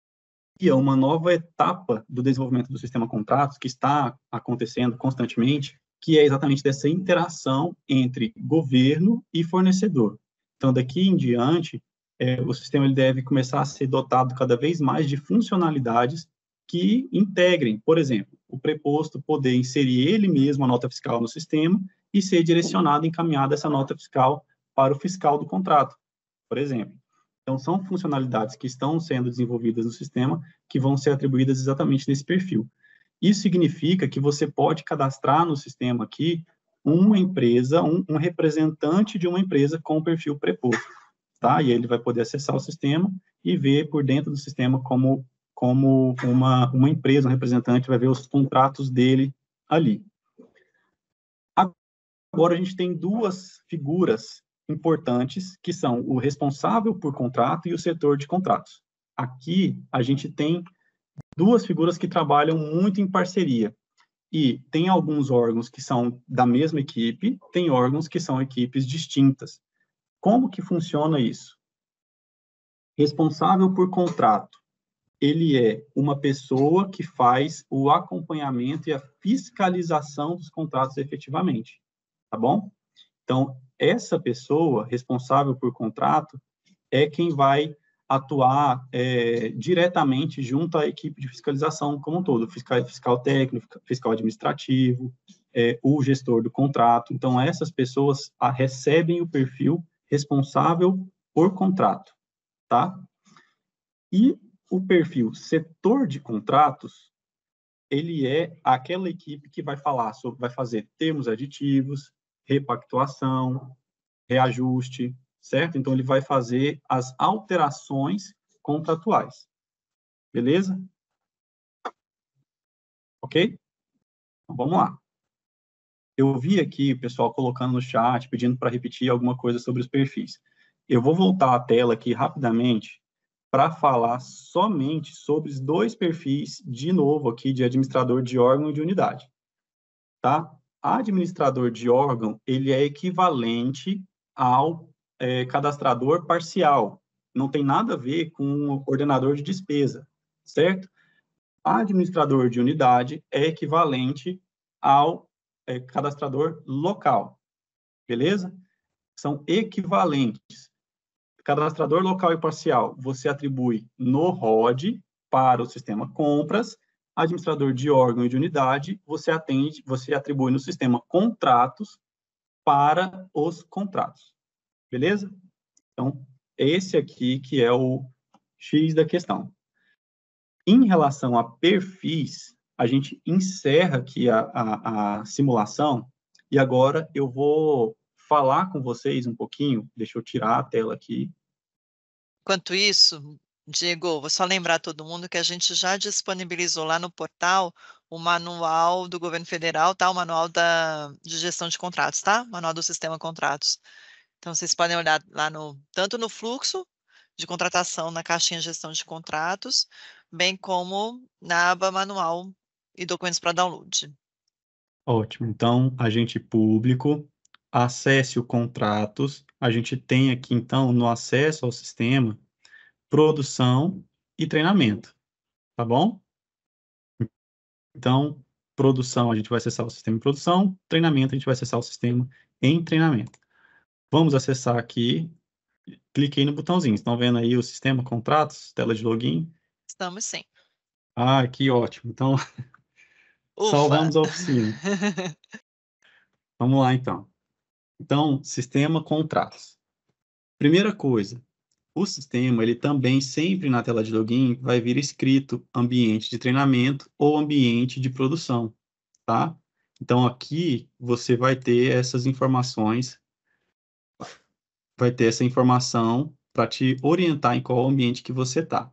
uma nova etapa do desenvolvimento do sistema contratos que está acontecendo constantemente, que é exatamente dessa interação entre governo e fornecedor. Então, daqui em diante, é, o sistema ele deve começar a ser dotado cada vez mais de funcionalidades que integrem, por exemplo, o preposto poder inserir ele mesmo a nota fiscal no sistema e ser direcionado, encaminhada essa nota fiscal para o fiscal do contrato, por exemplo. Então, são funcionalidades que estão sendo desenvolvidas no sistema que vão ser atribuídas exatamente nesse perfil. Isso significa que você pode cadastrar no sistema aqui uma empresa, um, um representante de uma empresa com perfil preposto, tá? E ele vai poder acessar o sistema e ver por dentro do sistema como, como uma, uma empresa, um representante, vai ver os contratos dele ali. Agora, a gente tem duas figuras importantes, que são o responsável por contrato e o setor de contratos. Aqui, a gente tem duas figuras que trabalham muito em parceria, e tem alguns órgãos que são da mesma equipe, tem órgãos que são equipes distintas. Como que funciona isso? Responsável por contrato. Ele é uma pessoa que faz o acompanhamento e a fiscalização dos contratos efetivamente, tá bom? Então, essa pessoa responsável por contrato é quem vai atuar é, diretamente junto à equipe de fiscalização como um todo, fiscal, fiscal técnico, fiscal administrativo, é, o gestor do contrato. Então, essas pessoas a, ah, recebem o perfil responsável por contrato, tá? E o perfil setor de contratos, ele é aquela equipe que vai falar sobre, vai fazer termos aditivos, repactuação, reajuste, certo? Então, ele vai fazer as alterações contratuais. Beleza? Ok? Então, vamos lá. Eu vi aqui o pessoal colocando no chat, pedindo para repetir alguma coisa sobre os perfis. Eu vou voltar à tela aqui rapidamente para falar somente sobre os dois perfis, de novo aqui, de administrador de órgão e de unidade. Tá? Administrador de órgão, ele é equivalente ao é, cadastrador parcial, não tem nada a ver com ordenador de despesa, certo? Administrador de unidade é equivalente ao é, cadastrador local, beleza? São equivalentes. Cadastrador local e parcial, você atribui no ROD para o sistema compras, administrador de órgão e de unidade, você atende, você atribui no sistema contratos para os contratos. Beleza? Então, esse aqui que é o X da questão. Em relação a perfis, a gente encerra aqui a, a, a simulação e agora eu vou falar com vocês um pouquinho. Deixa eu tirar a tela aqui. Enquanto isso, Diego, vou só lembrar todo mundo que a gente já disponibilizou lá no portal o manual do governo federal, tá? O manual da, de gestão de contratos, tá? O manual do sistema contratos. Então, vocês podem olhar lá no tanto no fluxo de contratação na caixinha gestão de contratos, bem como na aba manual e documentos para download. Ótimo. Então, agente público, acesse o contratos. A gente tem aqui, então, no acesso ao sistema, produção e treinamento. Tá bom? Então, produção, a gente vai acessar o sistema em produção, treinamento, a gente vai acessar o sistema em treinamento. Vamos acessar aqui. Cliquei no botãozinho. Estão vendo aí o sistema, contratos, tela de login? Estamos sim. Ah, que ótimo. Então, salvamos a oficina. Vamos lá, então. Então, sistema, contratos. Primeira coisa, o sistema, ele também sempre na tela de login vai vir escrito ambiente de treinamento ou ambiente de produção, tá? Então, aqui você vai ter essas informações vai ter essa informação para te orientar em qual ambiente que você está.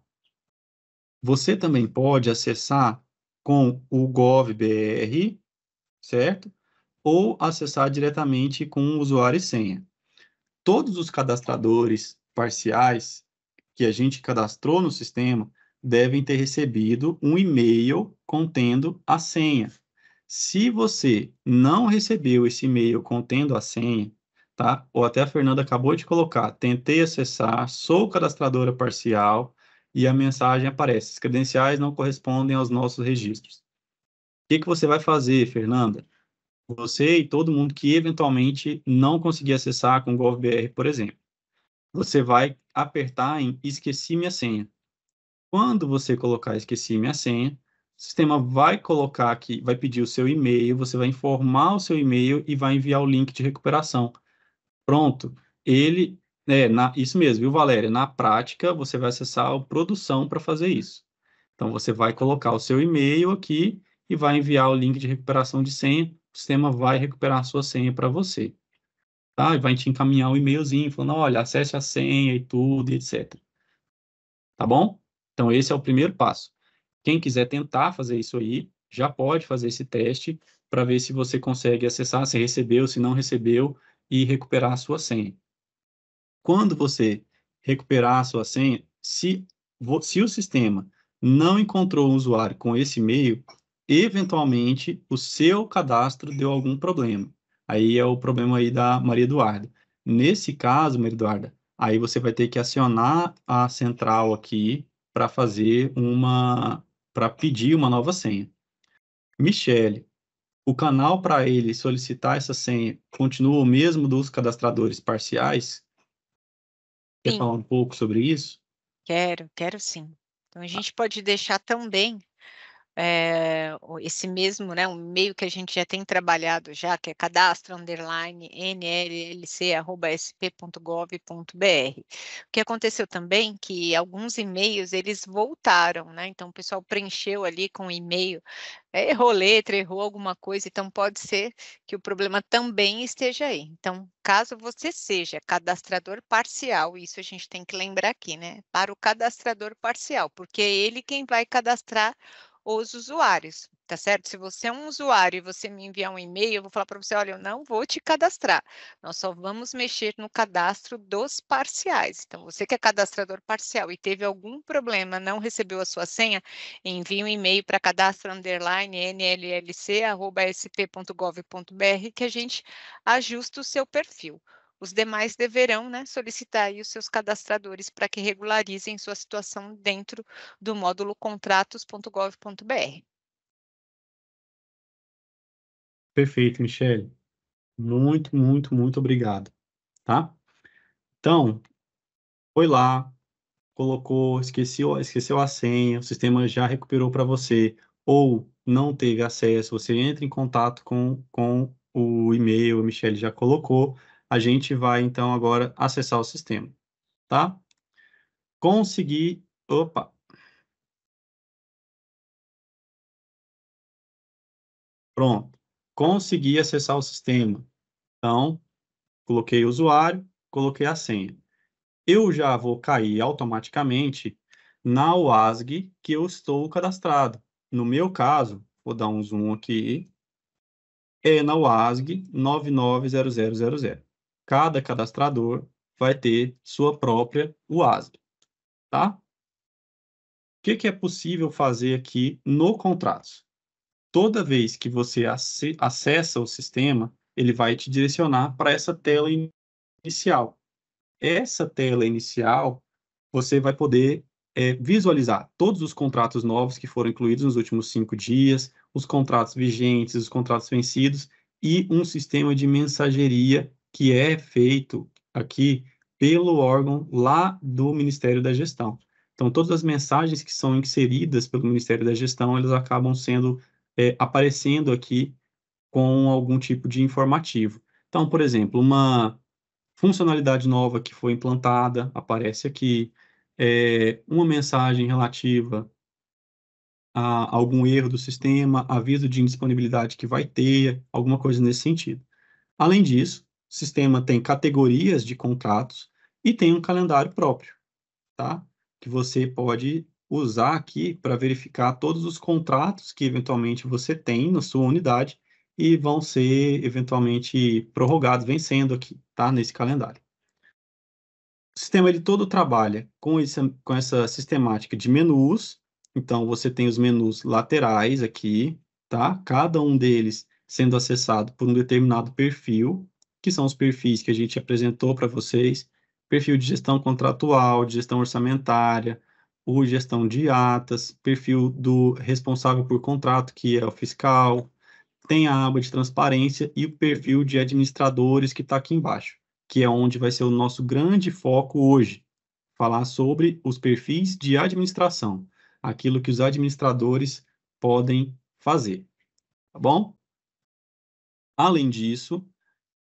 Você também pode acessar com o GovBR, certo? Ou acessar diretamente com usuário e senha. Todos os cadastradores parciais que a gente cadastrou no sistema devem ter recebido um e-mail contendo a senha. Se você não recebeu esse e-mail contendo a senha, tá? Ou até a Fernanda acabou de colocar, tentei acessar, sou cadastradora parcial e a mensagem aparece, as credenciais não correspondem aos nossos registros. O que, que você vai fazer, Fernanda? Você e todo mundo que eventualmente não conseguir acessar com o GovBR, por exemplo. Você vai apertar em esqueci minha senha. Quando você colocar esqueci minha senha, o sistema vai colocar aqui, vai pedir o seu e-mail, você vai informar o seu e-mail e vai enviar o link de recuperação. Pronto. Ele, é, na, isso mesmo, viu, Valéria? Na prática, você vai acessar o produção para fazer isso. Então, você vai colocar o seu e-mail aqui e vai enviar o link de recuperação de senha. O sistema vai recuperar a sua senha para você. Tá? E vai te encaminhar o um e-mailzinho falando, olha, acesse a senha e tudo, e etc. Tá bom? Então, esse é o primeiro passo. Quem quiser tentar fazer isso aí, já pode fazer esse teste para ver se você consegue acessar, se recebeu, se não recebeu, e recuperar a sua senha. Quando você recuperar a sua senha, se, se o sistema não encontrou o usuário com esse e-mail, eventualmente o seu cadastro deu algum problema. Aí é o problema aí da Maria Eduarda. Nesse caso, Maria Eduarda, aí você vai ter que acionar a central aqui para fazer uma para pedir uma nova senha. Michele, o canal para ele solicitar essa senha continua o mesmo dos cadastradores parciais? Sim. Quer falar um pouco sobre isso? Quero, quero sim. Então, a gente pode deixar também é, esse mesmo, né, um meio que a gente já tem trabalhado já, que é cadastro underline nllc.sp.gov.br. O que aconteceu também que alguns e-mails eles voltaram, né? Então o pessoal preencheu ali com e-mail, é, errou letra, errou alguma coisa, então pode ser que o problema também esteja aí. Então, caso você seja cadastrador parcial, isso a gente tem que lembrar aqui, né? Para o cadastrador parcial, porque é ele quem vai cadastrar os usuários, tá certo? Se você é um usuário e você me enviar um e-mail, eu vou falar para você, olha, eu não vou te cadastrar. Nós só vamos mexer no cadastro dos parciais. Então, você que é cadastrador parcial e teve algum problema, não recebeu a sua senha, envie um e-mail para cadastro que a gente ajusta o seu perfil. Os demais deverão né, solicitar aí os seus cadastradores para que regularizem sua situação dentro do módulo contratos.gov.br. Perfeito, Michele. Muito, muito, muito obrigado. Tá? Então, foi lá, colocou, esqueceu, esqueceu a senha, o sistema já recuperou para você, ou não teve acesso, você entra em contato com, com o e-mail, o Michelle já colocou, a gente vai, então, agora acessar o sistema, tá? Consegui... Opa! Pronto. Consegui acessar o sistema. Então, coloquei o usuário, coloquei a senha. Eu já vou cair automaticamente na OASG que eu estou cadastrado. No meu caso, vou dar um zoom aqui, é na OASG 990000 cada cadastrador vai ter sua própria UASB, tá? O que, que, é possível fazer aqui no contrato? Toda vez que você acessa o sistema, ele vai te direcionar para essa tela inicial. Essa tela inicial, você vai poder é, visualizar todos os contratos novos que foram incluídos nos últimos cinco dias, os contratos vigentes, os contratos vencidos e um sistema de mensageria que é feito aqui pelo órgão lá do Ministério da Gestão. Então, todas as mensagens que são inseridas pelo Ministério da Gestão, elas acabam sendo é, aparecendo aqui com algum tipo de informativo. Então, por exemplo, uma funcionalidade nova que foi implantada aparece aqui, é, uma mensagem relativa a algum erro do sistema, aviso de indisponibilidade que vai ter, alguma coisa nesse sentido. Além disso, sistema tem categorias de contratos e tem um calendário próprio, tá? Que você pode usar aqui para verificar todos os contratos que eventualmente você tem na sua unidade e vão ser eventualmente prorrogados, vencendo aqui, tá? Nesse calendário. O sistema ele todo trabalha com, esse, com essa sistemática de menus. Então, você tem os menus laterais aqui, tá? Cada um deles sendo acessado por um determinado perfil que são os perfis que a gente apresentou para vocês, perfil de gestão contratual, de gestão orçamentária, o gestão de atas, perfil do responsável por contrato, que é o fiscal, tem a aba de transparência e o perfil de administradores que está aqui embaixo, que é onde vai ser o nosso grande foco hoje, falar sobre os perfis de administração, aquilo que os administradores podem fazer, tá bom? Além disso,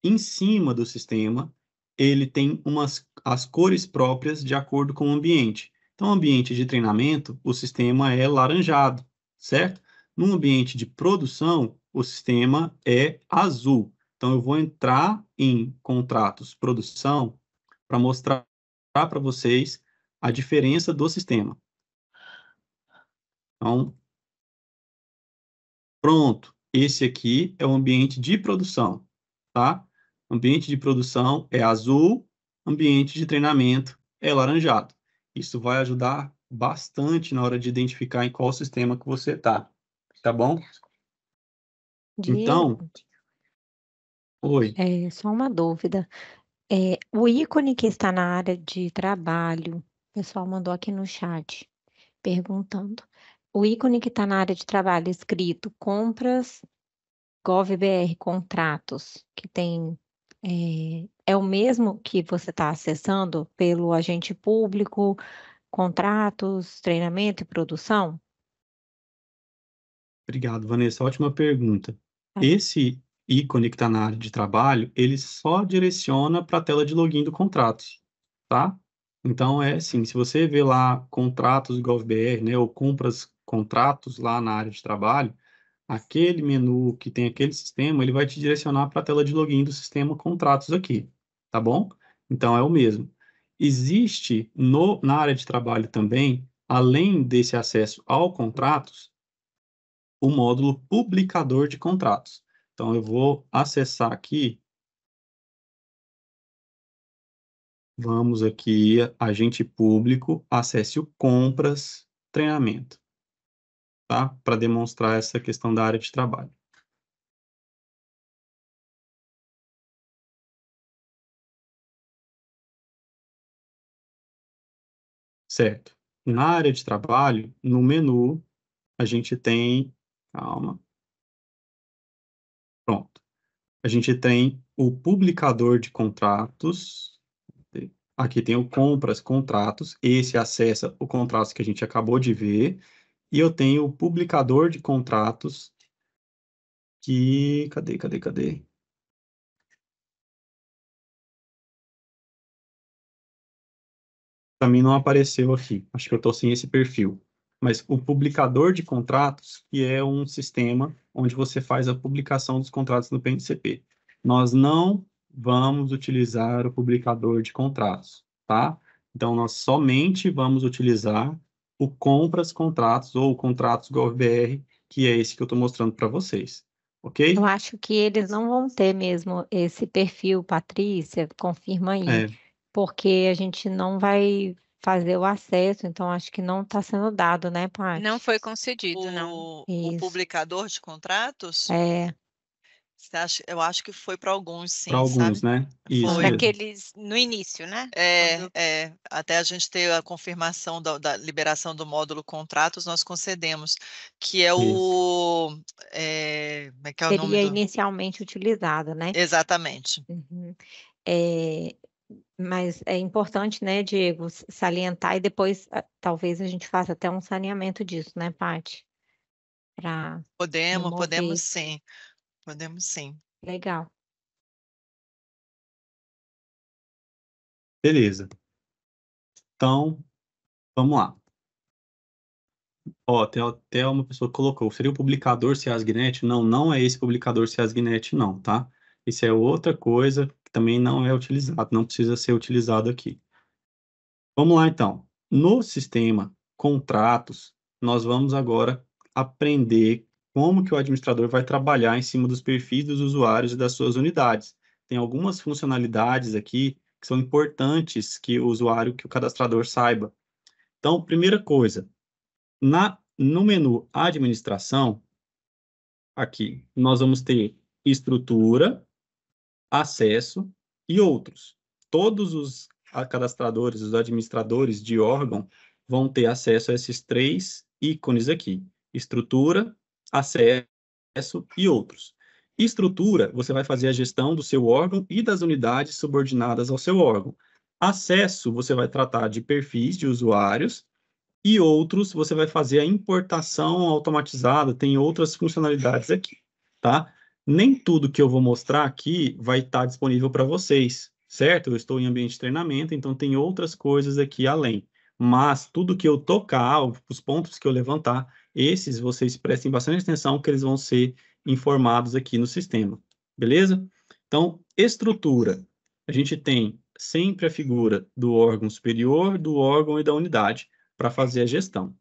em cima do sistema, ele tem umas, as cores próprias de acordo com o ambiente. Então, ambiente de treinamento, o sistema é laranjado, certo? No ambiente de produção, o sistema é azul. Então, eu vou entrar em contratos produção para mostrar para vocês a diferença do sistema. Então, pronto. Esse aqui é o ambiente de produção, tá? Ambiente de produção é azul, ambiente de treinamento é laranjado. Isso vai ajudar bastante na hora de identificar em qual sistema que você está. Tá bom? então. Oi. É, só uma dúvida. É, o ícone que está na área de trabalho, o pessoal mandou aqui no chat perguntando. O ícone que está na área de trabalho escrito compras, GovBR, contratos, que tem é, é o mesmo que você está acessando pelo agente público, contratos, treinamento e produção? Obrigado, Vanessa. Ótima pergunta. É. Esse ícone que está na área de trabalho, ele só direciona para a tela de login do contrato, tá? Então, é assim, se você vê lá contratos GovBR, né, ou compras contratos lá na área de trabalho, aquele menu que tem aquele sistema, ele vai te direcionar para a tela de login do sistema contratos aqui, tá bom? Então, é o mesmo. Existe no, na área de trabalho também, além desse acesso ao contratos, o módulo publicador de contratos. Então, eu vou acessar aqui. Vamos aqui, agente público, acesse o compras, treinamento tá? Para demonstrar essa questão da área de trabalho. Certo. Na área de trabalho, no menu, a gente tem. Calma. Pronto. A gente tem o publicador de contratos. Aqui tem o compras, contratos. Esse acessa o contrato que a gente acabou de ver. E eu tenho o publicador de contratos, que... Cadê, cadê, cadê? Para mim não apareceu aqui. Acho que eu estou sem esse perfil. Mas o publicador de contratos, que é um sistema onde você faz a publicação dos contratos no PNCP. Nós não vamos utilizar o publicador de contratos, tá? Então, nós somente vamos utilizar o compras contratos ou contratos GovBR, que é esse que eu estou mostrando para vocês. ok? Eu acho que eles não vão ter mesmo esse perfil, Patrícia, confirma aí. É. Porque a gente não vai fazer o acesso, então acho que não está sendo dado, né, Patrícia? Não foi concedido, o, não. O Isso. publicador de contratos, é. Eu acho que foi para alguns, sim. Para alguns, sabe? né? Isso, foi aqueles no início, né? É, Quando... é, até a gente ter a confirmação da, da, liberação do módulo contratos, nós concedemos, que é o. É, como é que é Seria o nome? do... inicialmente utilizado, né? Exatamente. Uhum. É, mas é importante, né, Diego, salientar e depois ah, talvez a gente faça até um saneamento disso, né, Paty? Podemos, podemos sim. Podemos sim. Legal. Beleza. Então, vamos lá. Ó, até, até uma pessoa colocou, seria o publicador Ciasgnet? Não, não é esse publicador Ciasgnet, não, tá? Isso é outra coisa que também não é utilizado, não precisa ser utilizado aqui. Vamos lá, então. No sistema contratos, nós vamos agora aprender como que o administrador vai trabalhar em cima dos perfis dos usuários e das suas unidades. Tem algumas funcionalidades aqui que são importantes que o usuário, que o cadastrador saiba. Então, primeira coisa, na, no menu administração, aqui, nós vamos ter estrutura, acesso e outros. Todos os cadastradores, os administradores de órgão vão ter acesso a esses três ícones aqui, estrutura, acesso e outros. Estrutura, você vai fazer a gestão do seu órgão e das unidades subordinadas ao seu órgão. Acesso, você vai tratar de perfis de usuários e outros, você vai fazer a importação automatizada, tem outras funcionalidades aqui, tá? Nem tudo que eu vou mostrar aqui vai estar tá disponível para vocês, certo? Eu estou em ambiente de treinamento, então tem outras coisas aqui além. Mas tudo que eu tocar, os pontos que eu levantar, esses vocês prestem bastante atenção que eles vão ser informados aqui no sistema, beleza? Então, estrutura. A gente tem sempre a figura do órgão superior, do órgão e da unidade para fazer a gestão.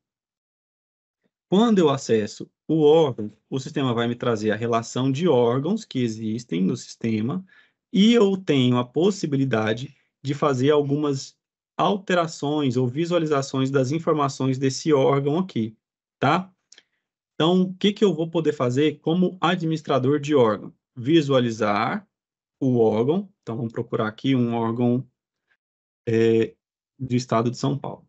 Quando eu acesso o órgão, o sistema vai me trazer a relação de órgãos que existem no sistema e eu tenho a possibilidade de fazer algumas alterações ou visualizações das informações desse órgão aqui tá? Então, o que, que eu vou poder fazer como administrador de órgão? Visualizar o órgão, então vamos procurar aqui um órgão é, do Estado de São Paulo.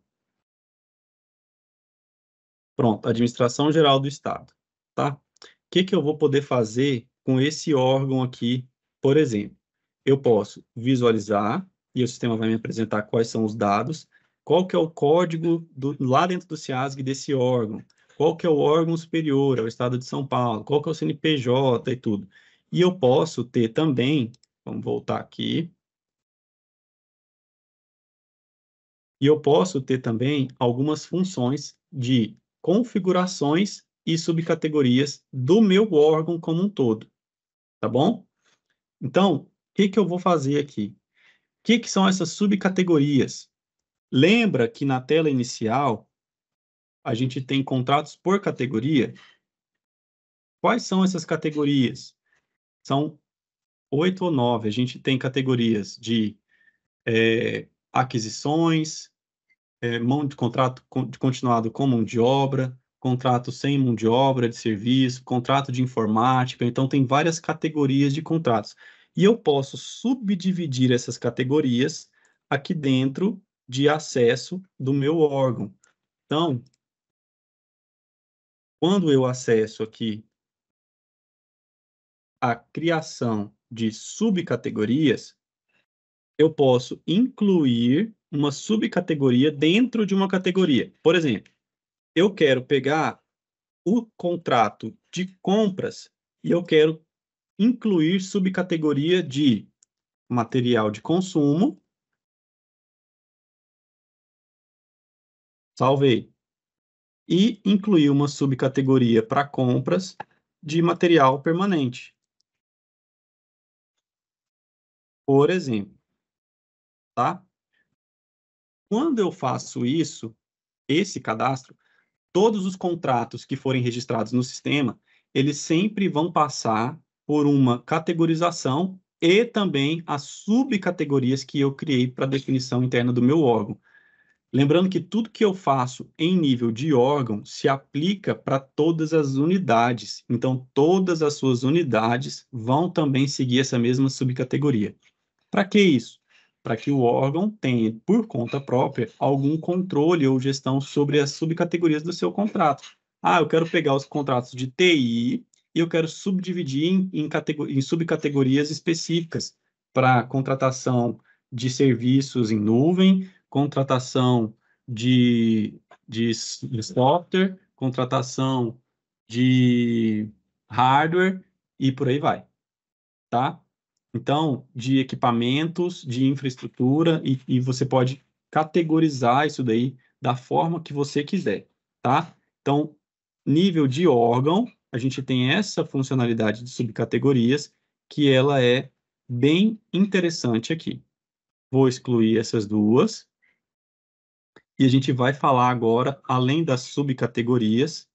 Pronto, Administração Geral do Estado, tá? O que, que eu vou poder fazer com esse órgão aqui, por exemplo? Eu posso visualizar, e o sistema vai me apresentar quais são os dados, qual que é o código do, lá dentro do CIASG desse órgão, qual que é o órgão superior, é o Estado de São Paulo, qual que é o CNPJ e tudo. E eu posso ter também, vamos voltar aqui, e eu posso ter também algumas funções de configurações e subcategorias do meu órgão como um todo, tá bom? Então, o que, que eu vou fazer aqui? O que, que são essas subcategorias? Lembra que na tela inicial a gente tem contratos por categoria. Quais são essas categorias? São oito ou nove. A gente tem categorias de é, aquisições, é, mão de contrato continuado com mão de obra, contrato sem mão de obra, de serviço, contrato de informática. Então, tem várias categorias de contratos. E eu posso subdividir essas categorias aqui dentro de acesso do meu órgão. Então, quando eu acesso aqui a criação de subcategorias, eu posso incluir uma subcategoria dentro de uma categoria. Por exemplo, eu quero pegar o contrato de compras e eu quero incluir subcategoria de material de consumo. Salvei e incluir uma subcategoria para compras de material permanente. Por exemplo, tá? Quando eu faço isso, esse cadastro, todos os contratos que forem registrados no sistema, eles sempre vão passar por uma categorização e também as subcategorias que eu criei para definição interna do meu órgão. Lembrando que tudo que eu faço em nível de órgão se aplica para todas as unidades. Então, todas as suas unidades vão também seguir essa mesma subcategoria. Para que isso? Para que o órgão tenha, por conta própria, algum controle ou gestão sobre as subcategorias do seu contrato. Ah, eu quero pegar os contratos de TI e eu quero subdividir em, em, em subcategorias específicas para contratação de serviços em nuvem, contratação de, de, software, contratação de hardware e por aí vai, tá? Então, de equipamentos, de infraestrutura, e, e você pode categorizar isso daí da forma que você quiser, tá? Então, nível de órgão, a gente tem essa funcionalidade de subcategorias, que ela é bem interessante aqui. Vou excluir essas duas, e a gente vai falar agora, além das subcategorias,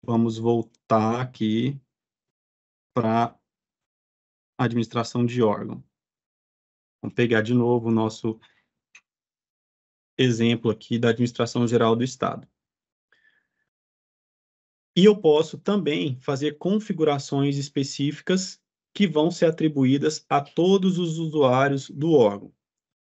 vamos voltar aqui para administração de órgão. Vamos pegar de novo o nosso exemplo aqui da Administração Geral do Estado. E eu posso também fazer configurações específicas que vão ser atribuídas a todos os usuários do órgão.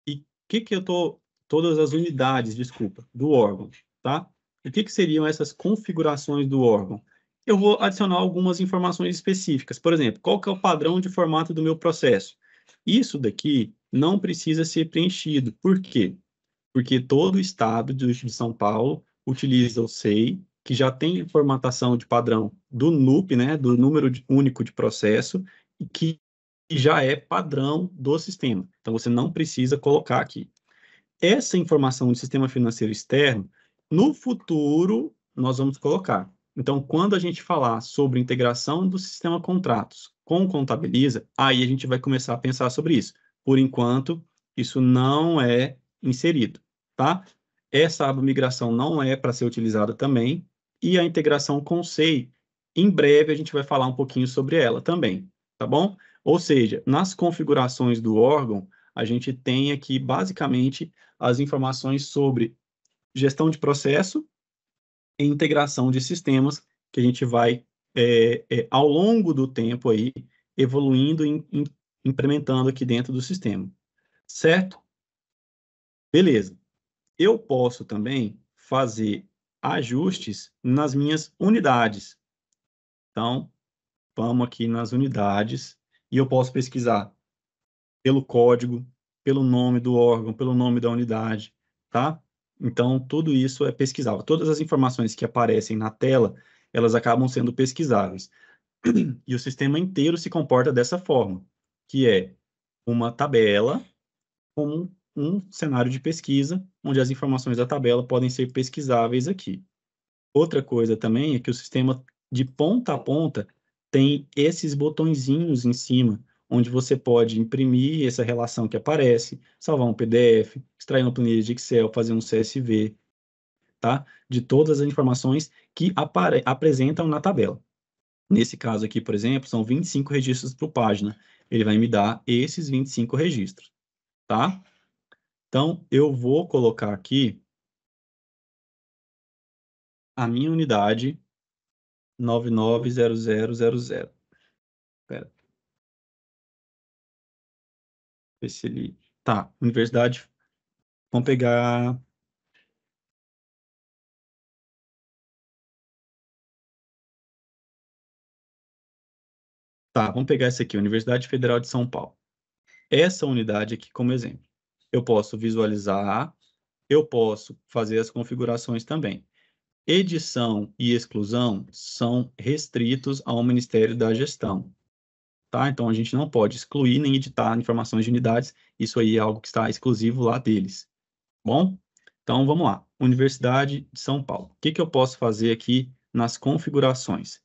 E o que, que eu estou todas as unidades, desculpa, do órgão, tá? O que, que seriam essas configurações do órgão? Eu vou adicionar algumas informações específicas. Por exemplo, qual que é o padrão de formato do meu processo? Isso daqui não precisa ser preenchido. Por quê? Porque todo o estado de São Paulo utiliza o SEI, que já tem formatação de padrão do NUP, né, do número único de processo, que já é padrão do sistema. Então, você não precisa colocar aqui. Essa informação de sistema financeiro externo, no futuro, nós vamos colocar. Então, quando a gente falar sobre integração do sistema contratos com Contabiliza, aí a gente vai começar a pensar sobre isso. Por enquanto, isso não é inserido, tá? Essa aba migração não é para ser utilizada também, e a integração com SEI, em breve a gente vai falar um pouquinho sobre ela também, tá bom? Ou seja, nas configurações do órgão, a gente tem aqui basicamente as informações sobre gestão de processo e integração de sistemas que a gente vai, é, é, ao longo do tempo aí, evoluindo e implementando aqui dentro do sistema. Certo? Beleza. Eu posso também fazer ajustes nas minhas unidades. Então, vamos aqui nas unidades e eu posso pesquisar pelo código, pelo nome do órgão, pelo nome da unidade, tá? Então, tudo isso é pesquisável. Todas as informações que aparecem na tela, elas acabam sendo pesquisáveis. E o sistema inteiro se comporta dessa forma, que é uma tabela com um cenário de pesquisa, onde as informações da tabela podem ser pesquisáveis aqui. Outra coisa também é que o sistema de ponta a ponta tem esses botõezinhos em cima, onde você pode imprimir essa relação que aparece, salvar um PDF, extrair uma planilha de Excel, fazer um CSV, tá? De todas as informações que apresentam na tabela. Nesse caso aqui, por exemplo, são 25 registros por página. Ele vai me dar esses 25 registros, tá? Então, eu vou colocar aqui a minha unidade 990000. Ver se ele. Tá, universidade. Vamos pegar. Tá, vamos pegar essa aqui, Universidade Federal de São Paulo. Essa unidade aqui como exemplo. Eu posso visualizar, eu posso fazer as configurações também. Edição e exclusão são restritos ao Ministério da Gestão tá? Então a gente não pode excluir nem editar informações de unidades, isso aí é algo que está exclusivo lá deles. Bom, então vamos lá. Universidade de São Paulo. O que, que eu posso fazer aqui nas configurações?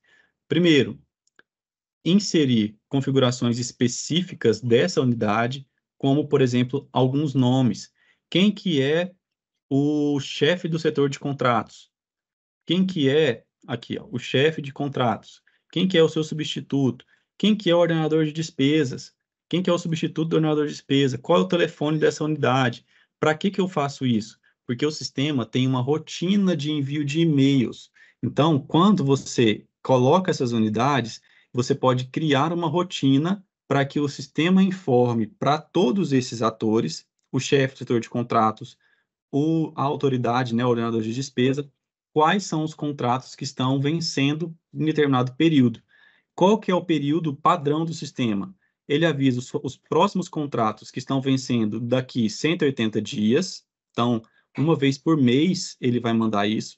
Primeiro, inserir configurações específicas dessa unidade, como, por exemplo, alguns nomes. Quem que é o chefe do setor de contratos? Quem que é, aqui, ó, o chefe de contratos? Quem que é o seu substituto? quem que é o ordenador de despesas, quem que é o substituto do ordenador de despesa, qual é o telefone dessa unidade, para que, que eu faço isso? Porque o sistema tem uma rotina de envio de e-mails. Então, quando você coloca essas unidades, você pode criar uma rotina para que o sistema informe para todos esses atores, o chefe do setor de contratos, o, a autoridade, né, o ordenador de despesa, quais são os contratos que estão vencendo em determinado período. Qual que é o período padrão do sistema? Ele avisa os, os próximos contratos que estão vencendo daqui 180 dias. Então, uma vez por mês ele vai mandar isso.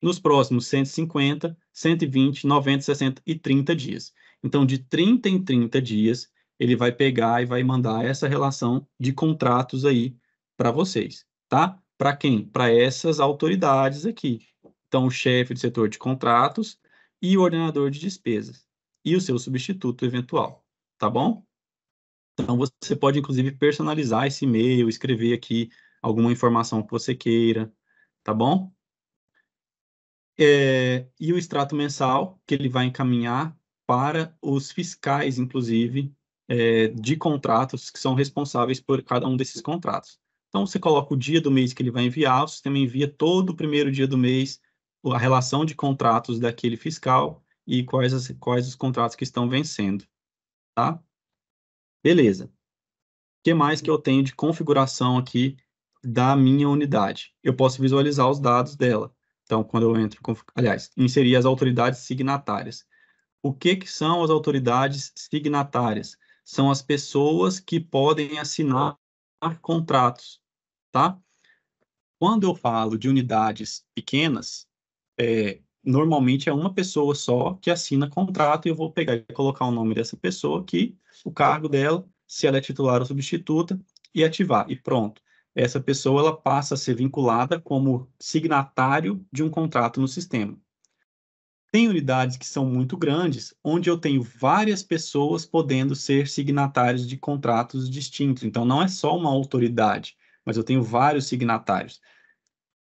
Nos próximos 150, 120, 90, 60 e 30 dias. Então, de 30 em 30 dias, ele vai pegar e vai mandar essa relação de contratos aí para vocês, tá? Para quem? Para essas autoridades aqui. Então, o chefe do setor de contratos e o ordenador de despesas e o seu substituto eventual, tá bom? Então, você pode, inclusive, personalizar esse e-mail, escrever aqui alguma informação que você queira, tá bom? É, e o extrato mensal, que ele vai encaminhar para os fiscais, inclusive, é, de contratos que são responsáveis por cada um desses contratos. Então, você coloca o dia do mês que ele vai enviar, o sistema envia todo o primeiro dia do mês a relação de contratos daquele fiscal e quais, as, quais os contratos que estão vencendo, tá? Beleza. O que mais que eu tenho de configuração aqui da minha unidade? Eu posso visualizar os dados dela. Então, quando eu entro, aliás, inserir as autoridades signatárias. O que, que são as autoridades signatárias? São as pessoas que podem assinar contratos, tá? Quando eu falo de unidades pequenas, é, normalmente é uma pessoa só que assina contrato e eu vou pegar e colocar o nome dessa pessoa aqui, o cargo dela, se ela é titular ou substituta, e ativar. E pronto. Essa pessoa ela passa a ser vinculada como signatário de um contrato no sistema. Tem unidades que são muito grandes, onde eu tenho várias pessoas podendo ser signatários de contratos distintos. Então, não é só uma autoridade, mas eu tenho vários signatários.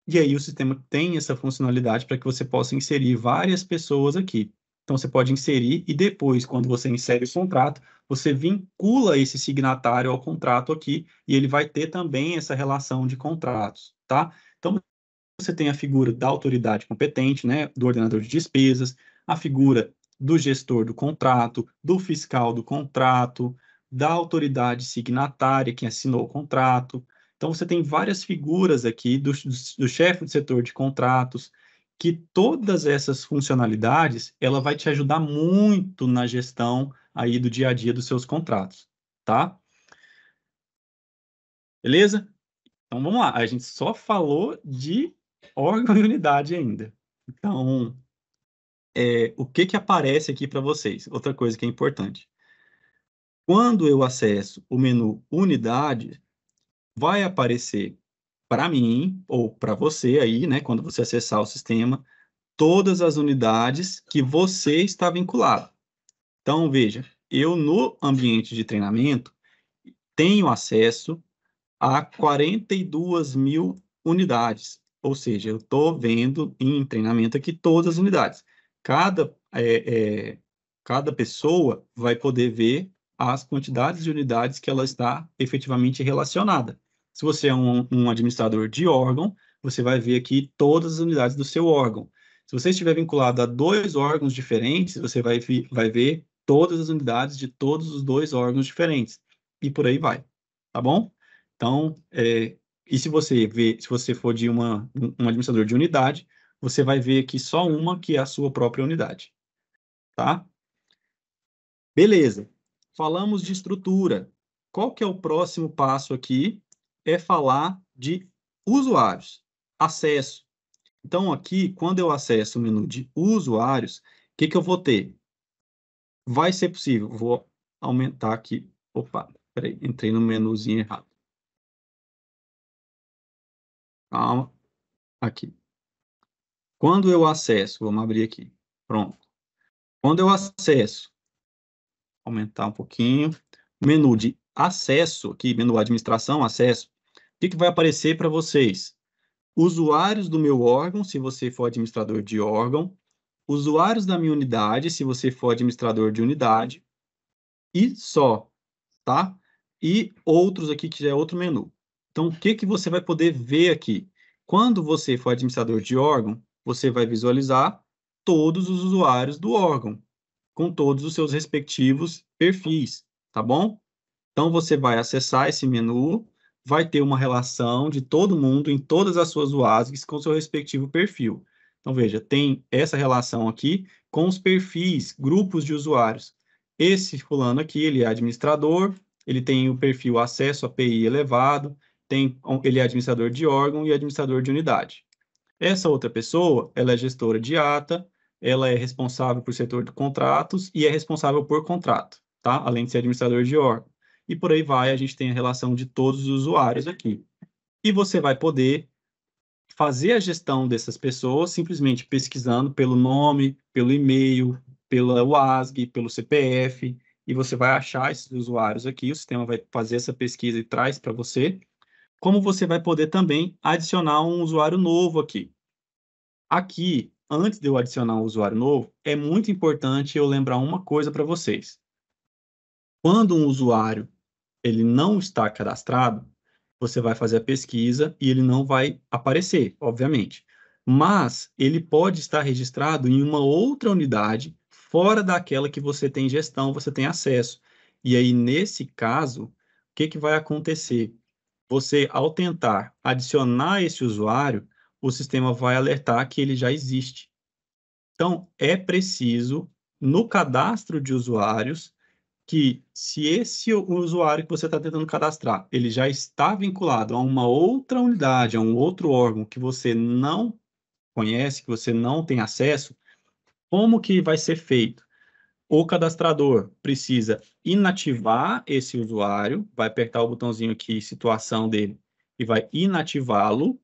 E aí o sistema tem essa funcionalidade para que você possa inserir várias pessoas aqui. Então você pode inserir e depois, quando você insere o contrato, você vincula esse signatário ao contrato aqui e ele vai ter também essa relação de contratos, tá? Então você tem a figura da autoridade competente, né, do ordenador de despesas, a figura do gestor do contrato, do fiscal do contrato, da autoridade signatária que assinou o contrato, então, você tem várias figuras aqui do, do, do chefe do setor de contratos, que todas essas funcionalidades, ela vai te ajudar muito na gestão aí do dia a dia dos seus contratos, tá? Beleza? Então, vamos lá. A gente só falou de órgão e unidade ainda. Então, é, o que, que aparece aqui para vocês? Outra coisa que é importante. Quando eu acesso o menu unidade, vai aparecer para mim ou para você aí, né, quando você acessar o sistema, todas as unidades que você está vinculado. Então, veja, eu no ambiente de treinamento tenho acesso a 42 mil unidades, ou seja, eu estou vendo em treinamento aqui todas as unidades. Cada, é, é, cada pessoa vai poder ver as quantidades de unidades que ela está efetivamente relacionada. Se você é um, um administrador de órgão, você vai ver aqui todas as unidades do seu órgão. Se você estiver vinculado a dois órgãos diferentes, você vai, vai ver todas as unidades de todos os dois órgãos diferentes. E por aí vai, tá bom? Então, é, e se você vê, se você for de uma, um administrador de unidade, você vai ver aqui só uma que é a sua própria unidade, tá? Beleza. Falamos de estrutura. Qual que é o próximo passo aqui é falar de usuários, acesso. Então, aqui, quando eu acesso o menu de usuários, o que, que eu vou ter? Vai ser possível, vou aumentar aqui. Opa, peraí, entrei no menuzinho errado. Calma, aqui. Quando eu acesso, vamos abrir aqui, pronto. Quando eu acesso, aumentar um pouquinho, menu de acesso aqui, menu administração, acesso, que, que vai aparecer para vocês? Usuários do meu órgão, se você for administrador de órgão, usuários da minha unidade, se você for administrador de unidade, e só, tá? E outros aqui, que já é outro menu. Então, o que, que você vai poder ver aqui? Quando você for administrador de órgão, você vai visualizar todos os usuários do órgão, com todos os seus respectivos perfis, tá bom? Então, você vai acessar esse menu, vai ter uma relação de todo mundo em todas as suas UASGs com seu respectivo perfil. Então, veja, tem essa relação aqui com os perfis, grupos de usuários. Esse fulano aqui, ele é administrador, ele tem o perfil acesso API elevado, tem, ele é administrador de órgão e administrador de unidade. Essa outra pessoa, ela é gestora de ata, ela é responsável por setor de contratos e é responsável por contrato, tá? Além de ser administrador de órgão e por aí vai, a gente tem a relação de todos os usuários aqui. E você vai poder fazer a gestão dessas pessoas simplesmente pesquisando pelo nome, pelo e-mail, pela UASG, pelo CPF, e você vai achar esses usuários aqui, o sistema vai fazer essa pesquisa e traz para você, como você vai poder também adicionar um usuário novo aqui. Aqui, antes de eu adicionar um usuário novo, é muito importante eu lembrar uma coisa para vocês. Quando um usuário ele não está cadastrado, você vai fazer a pesquisa e ele não vai aparecer, obviamente. Mas ele pode estar registrado em uma outra unidade fora daquela que você tem gestão, você tem acesso. E aí, nesse caso, o que, que vai acontecer? Você, ao tentar adicionar esse usuário, o sistema vai alertar que ele já existe. Então, é preciso, no cadastro de usuários, que se esse usuário que você está tentando cadastrar, ele já está vinculado a uma outra unidade, a um outro órgão que você não conhece, que você não tem acesso, como que vai ser feito? O cadastrador precisa inativar esse usuário, vai apertar o botãozinho aqui, situação dele, e vai inativá-lo,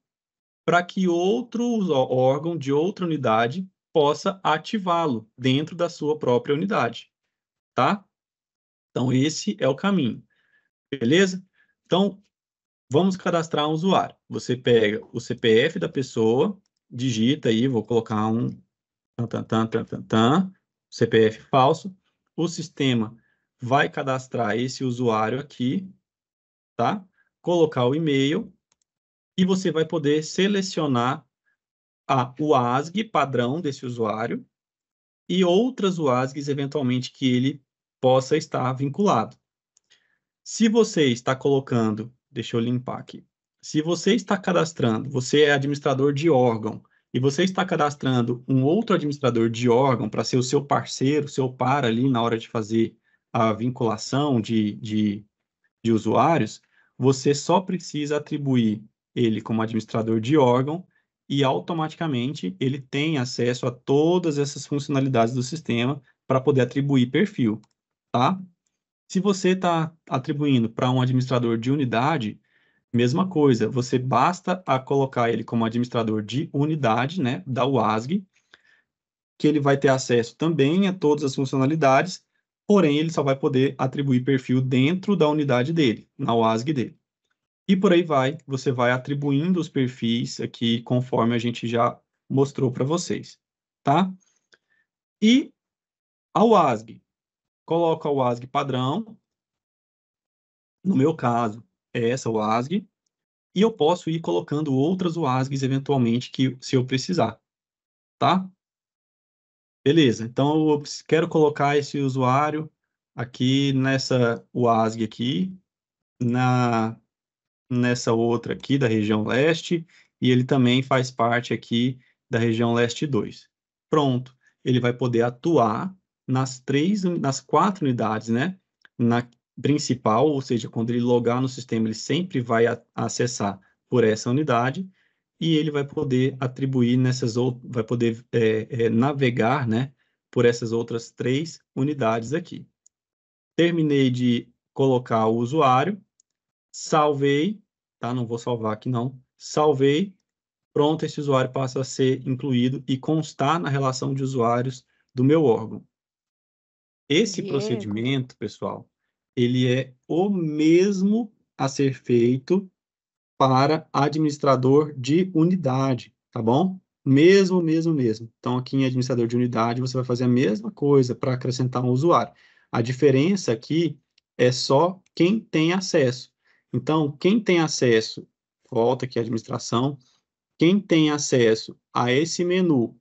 para que outro órgão de outra unidade possa ativá-lo dentro da sua própria unidade, tá? Então, esse é o caminho, beleza? Então, vamos cadastrar um usuário. Você pega o CPF da pessoa, digita aí, vou colocar um tan, tan, tan, tan, tan, CPF falso. O sistema vai cadastrar esse usuário aqui, tá? Colocar o e-mail e você vai poder selecionar a, UASG padrão desse usuário e outras UASGs, eventualmente, que ele possa estar vinculado. Se você está colocando, deixa eu limpar aqui. Se você está cadastrando, você é administrador de órgão e você está cadastrando um outro administrador de órgão para ser o seu parceiro, seu par ali na hora de fazer a vinculação de, de, de usuários, você só precisa atribuir ele como administrador de órgão e automaticamente ele tem acesso a todas essas funcionalidades do sistema para poder atribuir perfil tá? Se você está atribuindo para um administrador de unidade, mesma coisa, você basta a colocar ele como administrador de unidade, né, da UASG, que ele vai ter acesso também a todas as funcionalidades, porém ele só vai poder atribuir perfil dentro da unidade dele, na UASG dele. E por aí vai, você vai atribuindo os perfis aqui conforme a gente já mostrou para vocês, tá? E a UASG, coloca o ASG padrão, no meu caso, é essa o ASG, e eu posso ir colocando outras WASGs eventualmente que, se eu precisar, tá? Beleza, então eu quero colocar esse usuário aqui nessa WASG aqui, na, nessa outra aqui da região leste, e ele também faz parte aqui da região leste 2. Pronto, ele vai poder atuar nas três, nas quatro unidades, né? Na principal, ou seja, quando ele logar no sistema, ele sempre vai a, acessar por essa unidade e ele vai poder atribuir nessas outras, vai poder é, é, navegar, né? Por essas outras três unidades aqui. Terminei de colocar o usuário, salvei, tá? Não vou salvar aqui não. Salvei, pronto, esse usuário passa a ser incluído e constar na relação de usuários do meu órgão. Esse é. procedimento, pessoal, ele é o mesmo a ser feito para administrador de unidade, tá bom? Mesmo, mesmo, mesmo. Então, aqui em administrador de unidade, você vai fazer a mesma coisa para acrescentar um usuário. A diferença aqui é só quem tem acesso. Então, quem tem acesso, volta aqui a administração, quem tem acesso a esse menu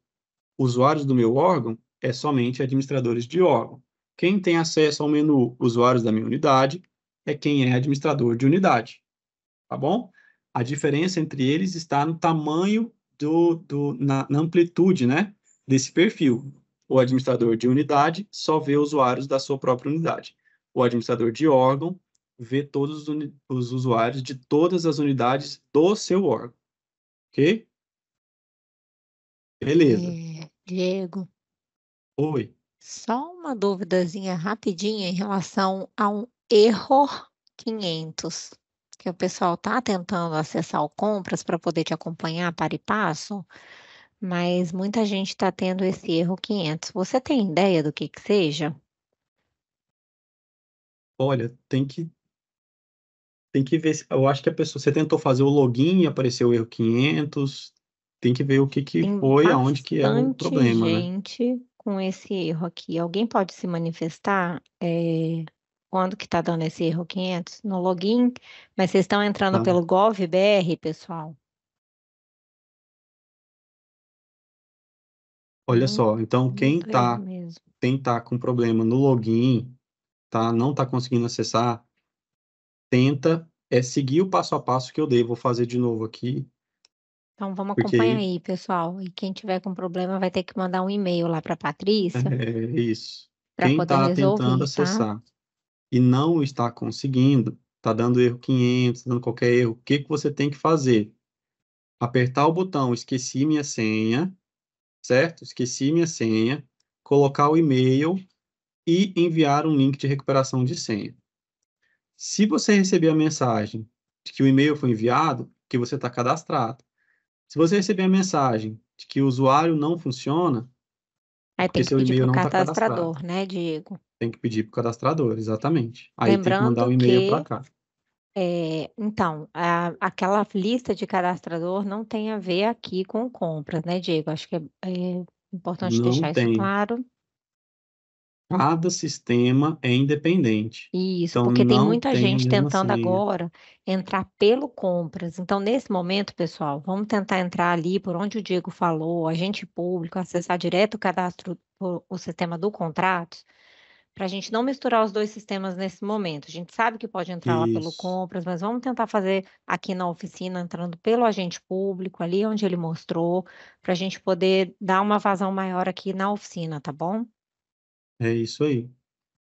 usuários do meu órgão é somente administradores de órgão. Quem tem acesso ao menu usuários da minha unidade é quem é administrador de unidade, tá bom? A diferença entre eles está no tamanho do, do na, na amplitude, né, desse perfil. O administrador de unidade só vê usuários da sua própria unidade. O administrador de órgão vê todos os, os usuários de todas as unidades do seu órgão, ok? Beleza. É, Diego. Oi. Só uma duvidazinha rapidinha em relação a um erro 500, que o pessoal está tentando acessar o compras para poder te acompanhar para e passo, mas muita gente está tendo esse erro 500. Você tem ideia do que que seja? Olha, tem que tem que ver, eu acho que a pessoa, você tentou fazer o login, apareceu o erro 500, tem que ver o que que foi, aonde que é o problema, né? gente né? com esse erro aqui? Alguém pode se manifestar é, quando que está dando esse erro 500? No login? Mas vocês estão entrando tá. pelo GovBR, pessoal? Olha hum, só, então quem está quem tá com problema no login, tá, não está conseguindo acessar, tenta é seguir o passo a passo que eu dei. Vou fazer de novo aqui. Então vamos acompanhar Porque... aí, pessoal. E quem tiver com problema vai ter que mandar um e-mail lá para a Patrícia. É isso. Quem está tentando tá? acessar e não está conseguindo, está dando erro 500, dando qualquer erro, o que, que você tem que fazer? Apertar o botão esqueci minha senha, certo? Esqueci minha senha, colocar o e-mail e enviar um link de recuperação de senha. Se você receber a mensagem de que o e-mail foi enviado, que você está cadastrado. Se você receber a mensagem de que o usuário não funciona, Aí é, tem que pedir para o cadastrador, tá né, Diego? Tem que pedir para o cadastrador, exatamente. Aí Lembrando tem que mandar o um e-mail para cá. É, então, a, aquela lista de cadastrador não tem a ver aqui com compras, né, Diego? Acho que é, é importante não deixar tem. isso claro. Cada sistema é independente. Isso, então, porque tem muita gente tentando senha. Assim agora entrar pelo compras. Então, nesse momento, pessoal, vamos tentar entrar ali por onde o Diego falou, agente público, acessar direto o cadastro, o sistema do contrato, para a gente não misturar os dois sistemas nesse momento. A gente sabe que pode entrar Isso. lá pelo compras, mas vamos tentar fazer aqui na oficina, entrando pelo agente público, ali onde ele mostrou, para a gente poder dar uma vazão maior aqui na oficina, tá bom? É isso aí.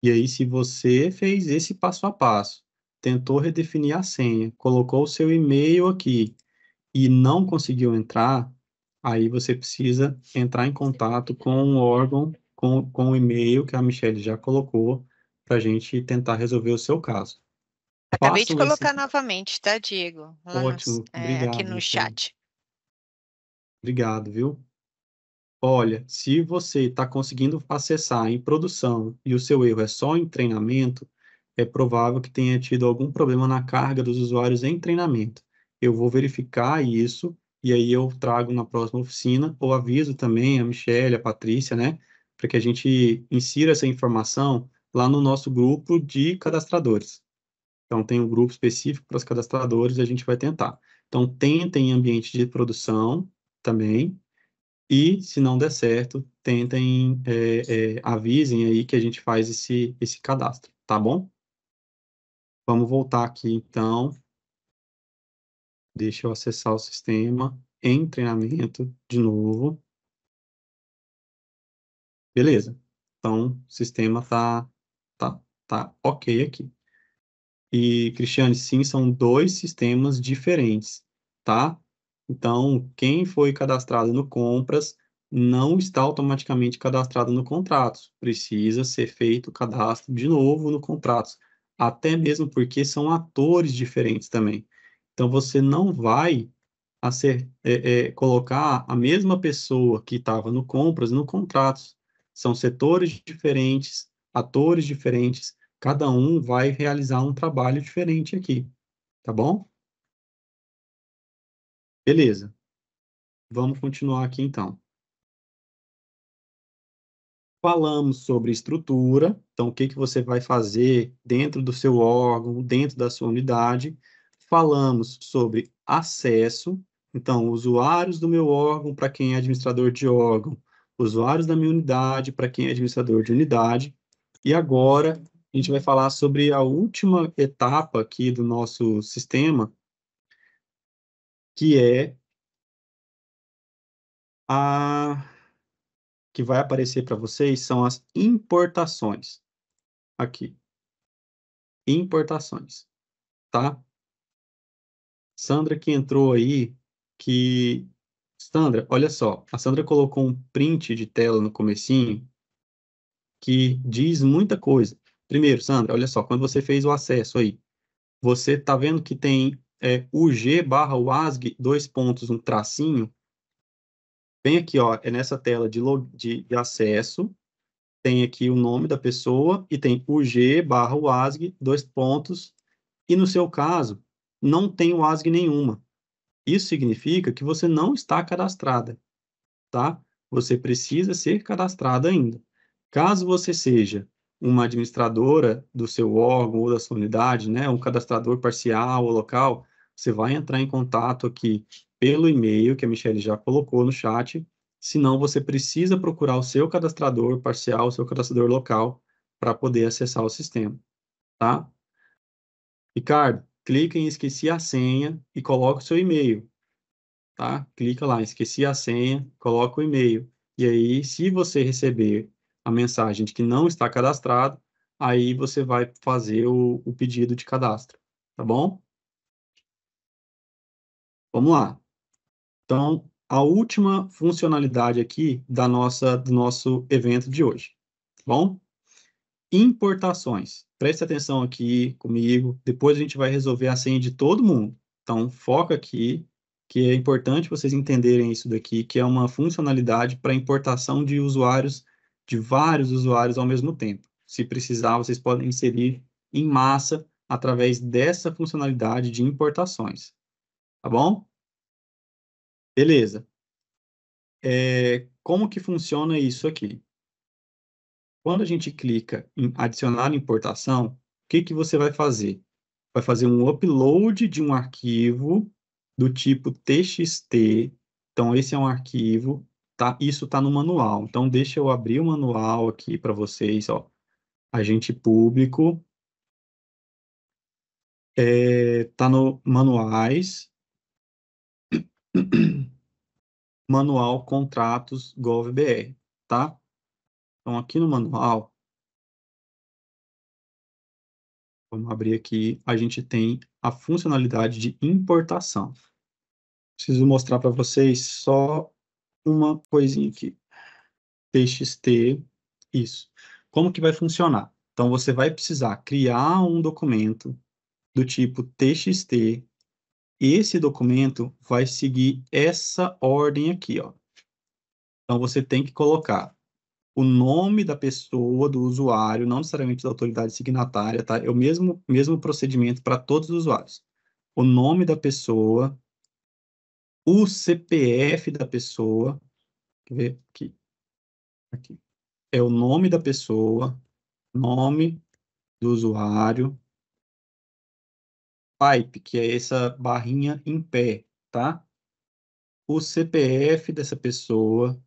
E aí, se você fez esse passo a passo, tentou redefinir a senha, colocou o seu e-mail aqui e não conseguiu entrar, aí você precisa entrar em contato com o um órgão, com, com o e-mail que a Michelle já colocou, para a gente tentar resolver o seu caso. Acabei Façam de colocar esse... novamente, tá, Diego? Lá Ótimo, no, é, obrigado. Aqui no Michelle. chat. Obrigado, viu? Olha, se você está conseguindo acessar em produção e o seu erro é só em treinamento, é provável que tenha tido algum problema na carga dos usuários em treinamento. Eu vou verificar isso e aí eu trago na próxima oficina ou aviso também a Michelle, a Patrícia, né, para que a gente insira essa informação lá no nosso grupo de cadastradores. Então, tem um grupo específico para os cadastradores e a gente vai tentar. Então, tentem ambiente de produção também, e, se não der certo, tentem, é, é, avisem aí que a gente faz esse, esse cadastro, tá bom? Vamos voltar aqui, então. Deixa eu acessar o sistema em treinamento de novo. Beleza. Então, o sistema está tá, tá ok aqui. E, Cristiane, sim, são dois sistemas diferentes, tá? Então, quem foi cadastrado no compras não está automaticamente cadastrado no contratos. Precisa ser feito o cadastro de novo no contratos, até mesmo porque são atores diferentes também. Então, você não vai ser, é, é, colocar a mesma pessoa que estava no compras no contratos. São setores diferentes, atores diferentes, cada um vai realizar um trabalho diferente aqui, tá bom? Beleza. Vamos continuar aqui então. Falamos sobre estrutura, então o que, que você vai fazer dentro do seu órgão, dentro da sua unidade. Falamos sobre acesso, então usuários do meu órgão para quem é administrador de órgão, usuários da minha unidade para quem é administrador de unidade. E agora a gente vai falar sobre a última etapa aqui do nosso sistema, que é a que vai aparecer para vocês são as importações. Aqui. Importações. Tá? Sandra que entrou aí, que... Sandra, olha só. A Sandra colocou um print de tela no comecinho que diz muita coisa. Primeiro, Sandra, olha só. Quando você fez o acesso aí, você tá vendo que tem é, UG barra WASG, dois pontos, um tracinho, vem aqui, ó, é nessa tela de, log, de, de acesso, tem aqui o nome da pessoa e tem UG barra WASG, dois pontos, e no seu caso, não tem UASG nenhuma. Isso significa que você não está cadastrada, tá? Você precisa ser cadastrada ainda. Caso você seja uma administradora do seu órgão ou da sua unidade, né, um cadastrador parcial ou local, você vai entrar em contato aqui pelo e-mail que a Michelle já colocou no chat. Senão, você precisa procurar o seu cadastrador parcial, o seu cadastrador local, para poder acessar o sistema, tá? Ricardo, clica em esqueci a senha e coloca o seu e-mail, tá? Clica lá, esqueci a senha, coloca o e-mail. E aí, se você receber a mensagem de que não está cadastrado, aí você vai fazer o, o pedido de cadastro, tá bom? Vamos lá. Então, a última funcionalidade aqui da nossa, do nosso evento de hoje. Tá bom, importações. Preste atenção aqui comigo. Depois a gente vai resolver a senha de todo mundo. Então, foca aqui, que é importante vocês entenderem isso daqui, que é uma funcionalidade para importação de usuários, de vários usuários ao mesmo tempo. Se precisar, vocês podem inserir em massa através dessa funcionalidade de importações. Tá bom? Beleza. É, como que funciona isso aqui? Quando a gente clica em adicionar importação, o que, que você vai fazer? Vai fazer um upload de um arquivo do tipo TXT. Então, esse é um arquivo, tá? isso está no manual. Então, deixa eu abrir o manual aqui para vocês. Ó. Agente público. Está é, tá no manuais manual contratos gov.br, tá? Então, aqui no manual, vamos abrir aqui, a gente tem a funcionalidade de importação. Preciso mostrar para vocês só uma coisinha aqui. TXT, isso. Como que vai funcionar? Então, você vai precisar criar um documento do tipo TXT esse documento vai seguir essa ordem aqui, ó. Então, você tem que colocar o nome da pessoa, do usuário, não necessariamente da autoridade signatária, tá? É o mesmo, mesmo procedimento para todos os usuários. O nome da pessoa, o CPF da pessoa, quer ver aqui, aqui. É o nome da pessoa, nome do usuário, pipe, que é essa barrinha em pé, tá? O CPF dessa pessoa,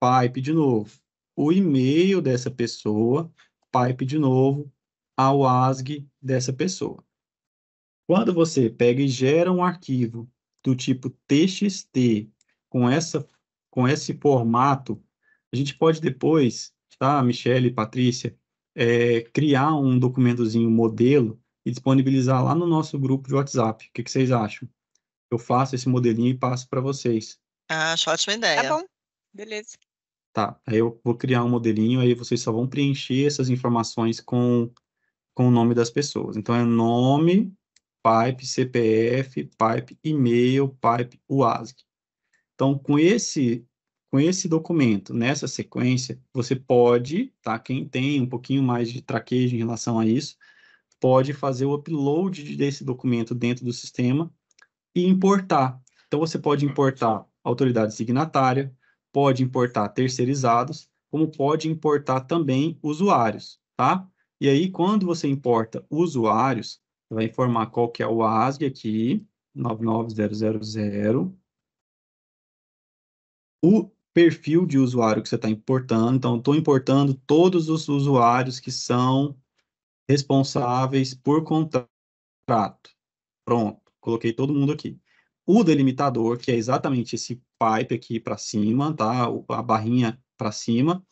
pipe de novo. O e-mail dessa pessoa, pipe de novo, A OASG dessa pessoa. Quando você pega e gera um arquivo do tipo TXT com, essa, com esse formato, a gente pode depois, tá, Michelle e Patrícia, é, criar um documentozinho modelo e disponibilizar lá no nosso grupo de WhatsApp. O que, que vocês acham? Eu faço esse modelinho e passo para vocês. Ah, acho ótima ideia. Tá bom, beleza. Tá, aí eu vou criar um modelinho, aí vocês só vão preencher essas informações com, com o nome das pessoas. Então, é nome, pipe, CPF, pipe, e-mail, pipe, UASG. Então, com esse, com esse documento, nessa sequência, você pode, tá? Quem tem um pouquinho mais de traquejo em relação a isso, pode fazer o upload desse documento dentro do sistema e importar. Então, você pode uhum. importar autoridade signatária, pode importar terceirizados, como pode importar também usuários, tá? E aí, quando você importa usuários, vai informar qual que é o ASG aqui, 99000, o perfil de usuário que você está importando. Então, estou importando todos os usuários que são responsáveis por contrato. Pronto, coloquei todo mundo aqui. O delimitador, que é exatamente esse pipe aqui para cima, tá? A barrinha para cima,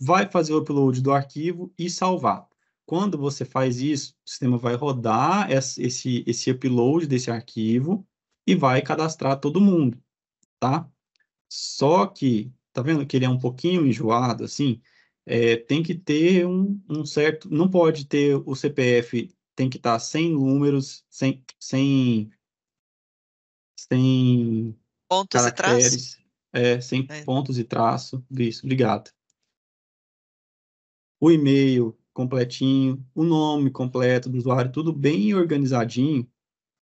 vai fazer o upload do arquivo e salvar. Quando você faz isso, o sistema vai rodar esse, esse upload desse arquivo e vai cadastrar todo mundo, tá? Só que, tá vendo que ele é um pouquinho enjoado, assim? é, tem que ter um, um, certo. Não pode ter o CPF, tem que estar sem números, sem. sem, sem pontos caracteres, e traços É, sem é. pontos e traço. Isso, obrigado. O e-mail completinho, o nome completo do usuário, tudo bem organizadinho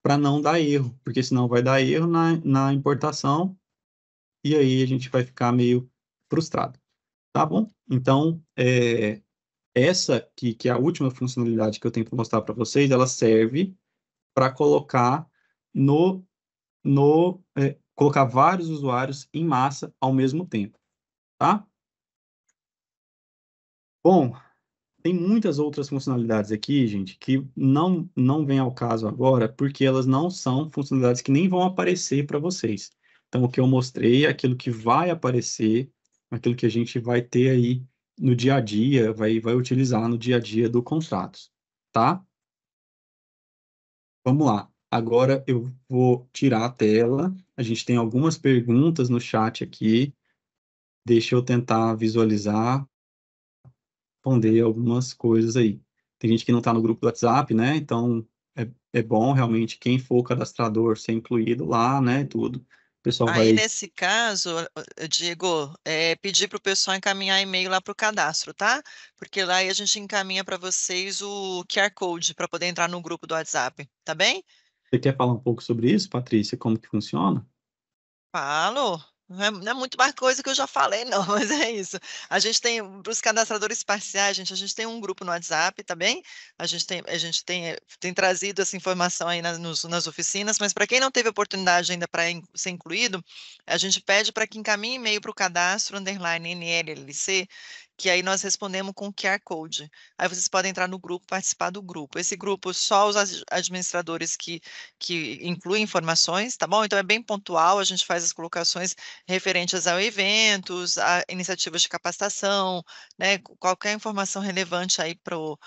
para não dar erro, porque senão vai dar erro na, na importação e aí a gente vai ficar meio frustrado. Tá bom? Então, é, essa que, que é a última funcionalidade que eu tenho para mostrar para vocês, ela serve para colocar no, no é, colocar vários usuários em massa ao mesmo tempo, tá? Bom, tem muitas outras funcionalidades aqui, gente, que não não vem ao caso agora, porque elas não são funcionalidades que nem vão aparecer para vocês. Então, o que eu mostrei é aquilo que vai aparecer aquilo que a gente vai ter aí no dia a dia, vai, vai utilizar no dia a dia do contrato, tá? Vamos lá. Agora eu vou tirar a tela. A gente tem algumas perguntas no chat aqui. Deixa eu tentar visualizar, responder algumas coisas aí. Tem gente que não está no grupo do WhatsApp, né? Então é, é bom realmente quem for cadastrador ser incluído lá, né? Tudo pessoal Aí, vai... nesse caso, Diego, é, pedir para o pessoal encaminhar e-mail lá para o cadastro, tá? Porque lá a gente encaminha para vocês o QR Code para poder entrar no grupo do WhatsApp, tá bem? Você quer falar um pouco sobre isso, Patrícia? Como que funciona? Falo. Não é, não é, muito mais coisa que eu já falei, não, mas é isso. A gente tem, para os cadastradores parciais, gente, a gente tem um grupo no WhatsApp, tá bem? A gente tem, a gente tem, eh, tem trazido essa informação aí nas, nos, nas oficinas, mas para quem não teve oportunidade ainda para in, ser incluído, a gente pede para que encaminhe e-mail para o cadastro underline NLLC que aí nós respondemos com QR Code. Aí vocês podem entrar no grupo, participar do grupo. Esse grupo, só os administradores que, que incluem informações, tá bom? Então é bem pontual, a gente faz as colocações referentes a eventos, a iniciativas de capacitação, né? Qualquer informação relevante aí para o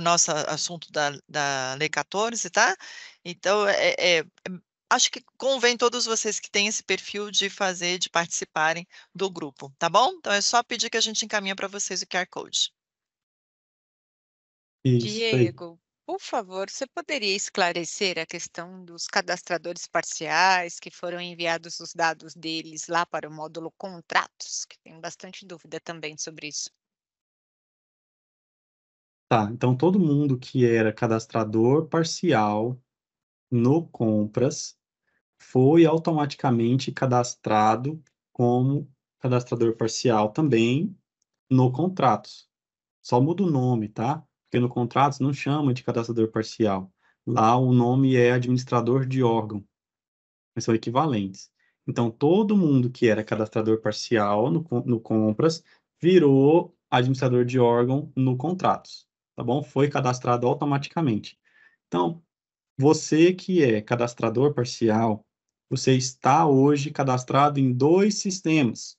nosso assunto da, da Lei 14, tá? Então, é, é, é acho que convém todos vocês que têm esse perfil de fazer, de participarem do grupo, tá bom? Então é só pedir que a gente encaminha para vocês o QR Code. Diego, por favor, você poderia esclarecer a questão dos cadastradores parciais que foram enviados os dados deles lá para o módulo contratos, que tem bastante dúvida também sobre isso. Tá, então todo mundo que era cadastrador parcial no Compras foi automaticamente cadastrado como cadastrador parcial também no Contratos. Só muda o nome, tá? Porque no Contratos não chama de cadastrador parcial. Lá o nome é administrador de órgão, mas são equivalentes. Então, todo mundo que era cadastrador parcial no, no Compras virou administrador de órgão no Contratos, tá bom? Foi cadastrado automaticamente. Então, você que é cadastrador parcial, você está hoje cadastrado em dois sistemas.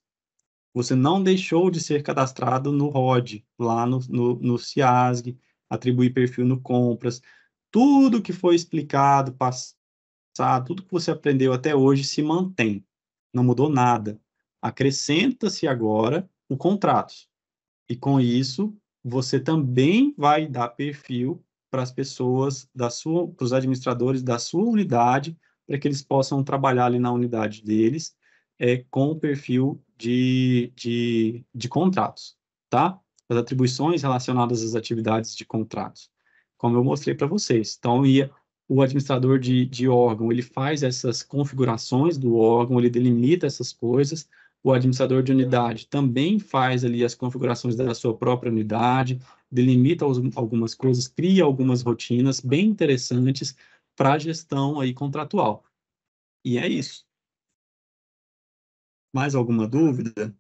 Você não deixou de ser cadastrado no ROD, lá no, no, no CIASG, atribuir perfil no compras. Tudo que foi explicado, passado, tudo que você aprendeu até hoje se mantém. Não mudou nada. Acrescenta-se agora o contrato. E com isso, você também vai dar perfil para as pessoas da sua, para os administradores da sua unidade, para que eles possam trabalhar ali na unidade deles é, com o perfil de, de, de contratos, tá? As atribuições relacionadas às atividades de contratos, como eu mostrei para vocês. Então, ia, o administrador de, de órgão, ele faz essas configurações do órgão, ele delimita essas coisas, o administrador de unidade também faz ali as configurações da sua própria unidade, delimita algumas coisas, cria algumas rotinas bem interessantes para a gestão aí contratual. E é isso. Mais alguma dúvida?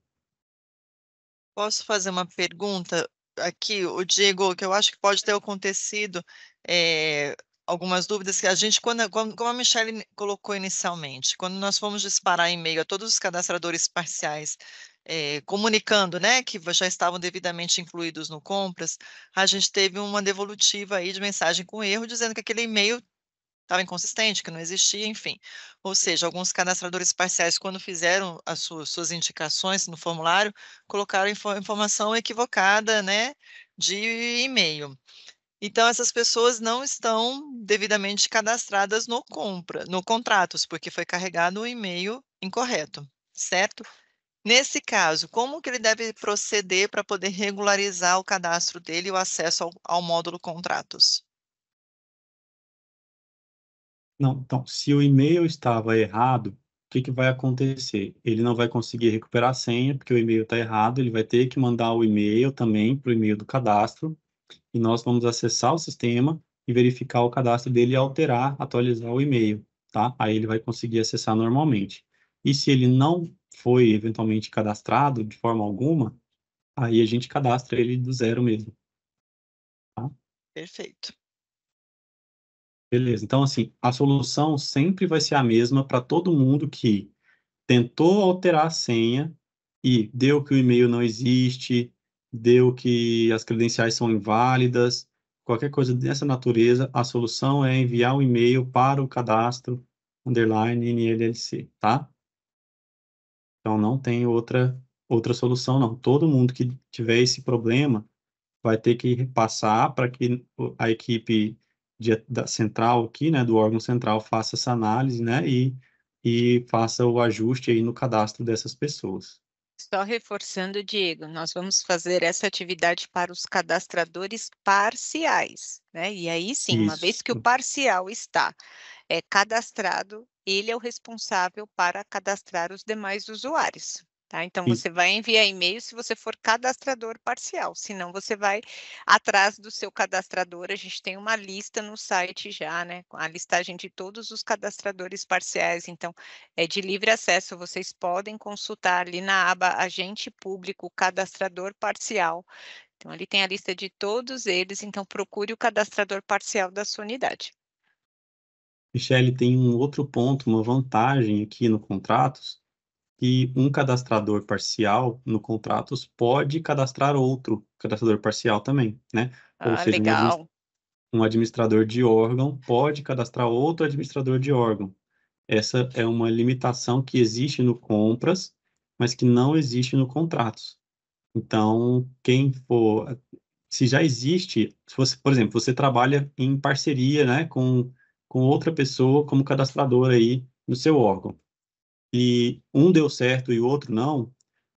Posso fazer uma pergunta? Aqui, o Diego, que eu acho que pode ter acontecido é, algumas dúvidas que a gente, quando, como a Michelle colocou inicialmente, quando nós fomos disparar e-mail a todos os cadastradores parciais é, comunicando, né, que já estavam devidamente incluídos no compras, a gente teve uma devolutiva aí de mensagem com erro dizendo que aquele e-mail estava inconsistente, que não existia, enfim. Ou seja, alguns cadastradores parciais, quando fizeram as suas, suas indicações no formulário, colocaram info, informação equivocada, né, de e-mail. Então, essas pessoas não estão devidamente cadastradas no compra, no contratos, porque foi carregado o um e-mail incorreto, certo? Nesse caso, como que ele deve proceder para poder regularizar o cadastro dele e o acesso ao, ao módulo contratos? Não, então, se o e-mail estava errado, o que, que vai acontecer? Ele não vai conseguir recuperar a senha, porque o e-mail está errado, ele vai ter que mandar o e-mail também para o e-mail do cadastro, e nós vamos acessar o sistema e verificar o cadastro dele e alterar, atualizar o e-mail, tá? Aí ele vai conseguir acessar normalmente. E se ele não foi eventualmente cadastrado de forma alguma, aí a gente cadastra ele do zero mesmo. Tá? Perfeito. Beleza. Então, assim, a solução sempre vai ser a mesma para todo mundo que tentou alterar a senha e deu que o e-mail não existe, deu que as credenciais são inválidas, qualquer coisa dessa natureza, a solução é enviar um e-mail para o cadastro underline NLLC, tá? Então não tem outra outra solução não. Todo mundo que tiver esse problema vai ter que passar para que a equipe de, da central aqui, né, do órgão central faça essa análise, né, e e faça o ajuste aí no cadastro dessas pessoas. Só reforçando, Diego, nós vamos fazer essa atividade para os cadastradores parciais, né? E aí sim, Isso. uma vez que o parcial está é, cadastrado, ele é o responsável para cadastrar os demais usuários. Tá? Então, Sim. você vai enviar e-mail se você for cadastrador parcial, senão você vai atrás do seu cadastrador. A gente tem uma lista no site já, né? A listagem de todos os cadastradores parciais. Então, é de livre acesso. Vocês podem consultar ali na aba Agente Público Cadastrador Parcial. Então, ali tem a lista de todos eles. Então, procure o cadastrador parcial da sua unidade. Michele, tem um outro ponto, uma vantagem aqui no Contratos que um cadastrador parcial no contratos pode cadastrar outro cadastrador parcial também, né? Ah, Ou seja, legal. um administrador de órgão pode cadastrar outro administrador de órgão. Essa é uma limitação que existe no compras, mas que não existe no contratos. Então, quem for se já existe, se você, por exemplo, você trabalha em parceria, né, com com outra pessoa como cadastrador aí no seu órgão e um deu certo e o outro não,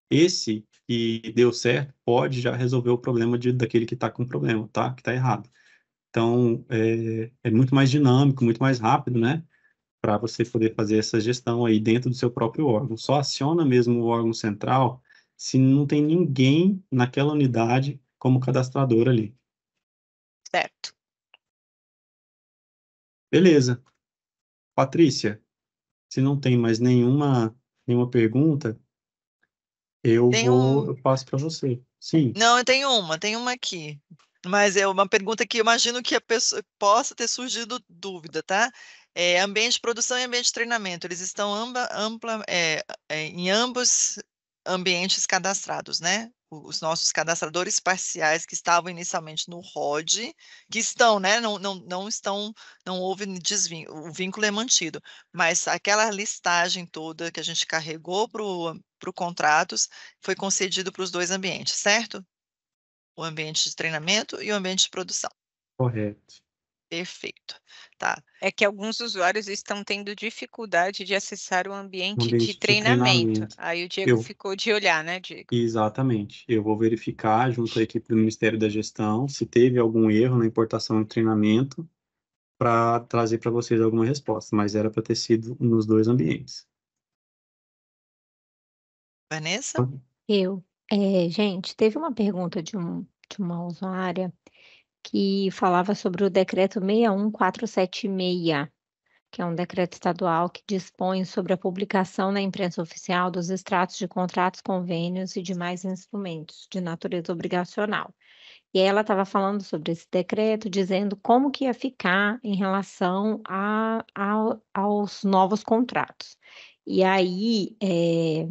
esse que deu certo pode já resolver o problema de, daquele que está com problema, tá? Que está errado. Então, é, é muito mais dinâmico, muito mais rápido, né? Para você poder fazer essa gestão aí dentro do seu próprio órgão. Só aciona mesmo o órgão central se não tem ninguém naquela unidade como cadastrador ali. Certo. Beleza. Patrícia, se não tem mais nenhuma, nenhuma pergunta, eu vou, um... eu passo para você. Sim. Não, eu tenho uma, tem uma aqui. Mas é uma pergunta que imagino que a pessoa possa ter surgido dúvida, tá? É, ambiente de produção e ambiente de treinamento, eles estão ampla é, é, em ambos ambientes cadastrados, né? os nossos cadastradores parciais que estavam inicialmente no ROD, que estão, né, não, não, não estão, não houve desvínculo, o vínculo é mantido, mas aquela listagem toda que a gente carregou para o contratos foi concedido para os dois ambientes, certo? O ambiente de treinamento e o ambiente de produção. Correto. Perfeito. Tá. É que alguns usuários estão tendo dificuldade de acessar o ambiente, ambiente de, treinamento. de, treinamento. Aí o Diego eu... ficou de olhar, né, Diego? Exatamente. Eu vou verificar junto à equipe do Ministério da Gestão se teve algum erro na importação de treinamento para trazer para vocês alguma resposta, mas era para ter sido nos dois ambientes. Vanessa? Então eu. É, gente, teve uma pergunta de, um, de uma usuária que falava sobre o decreto 61476, que é um decreto estadual que dispõe sobre a publicação na imprensa oficial dos extratos de contratos, convênios e demais instrumentos de natureza obrigacional. E ela estava falando sobre esse decreto, dizendo como que ia ficar em relação a, a aos novos contratos. E aí é,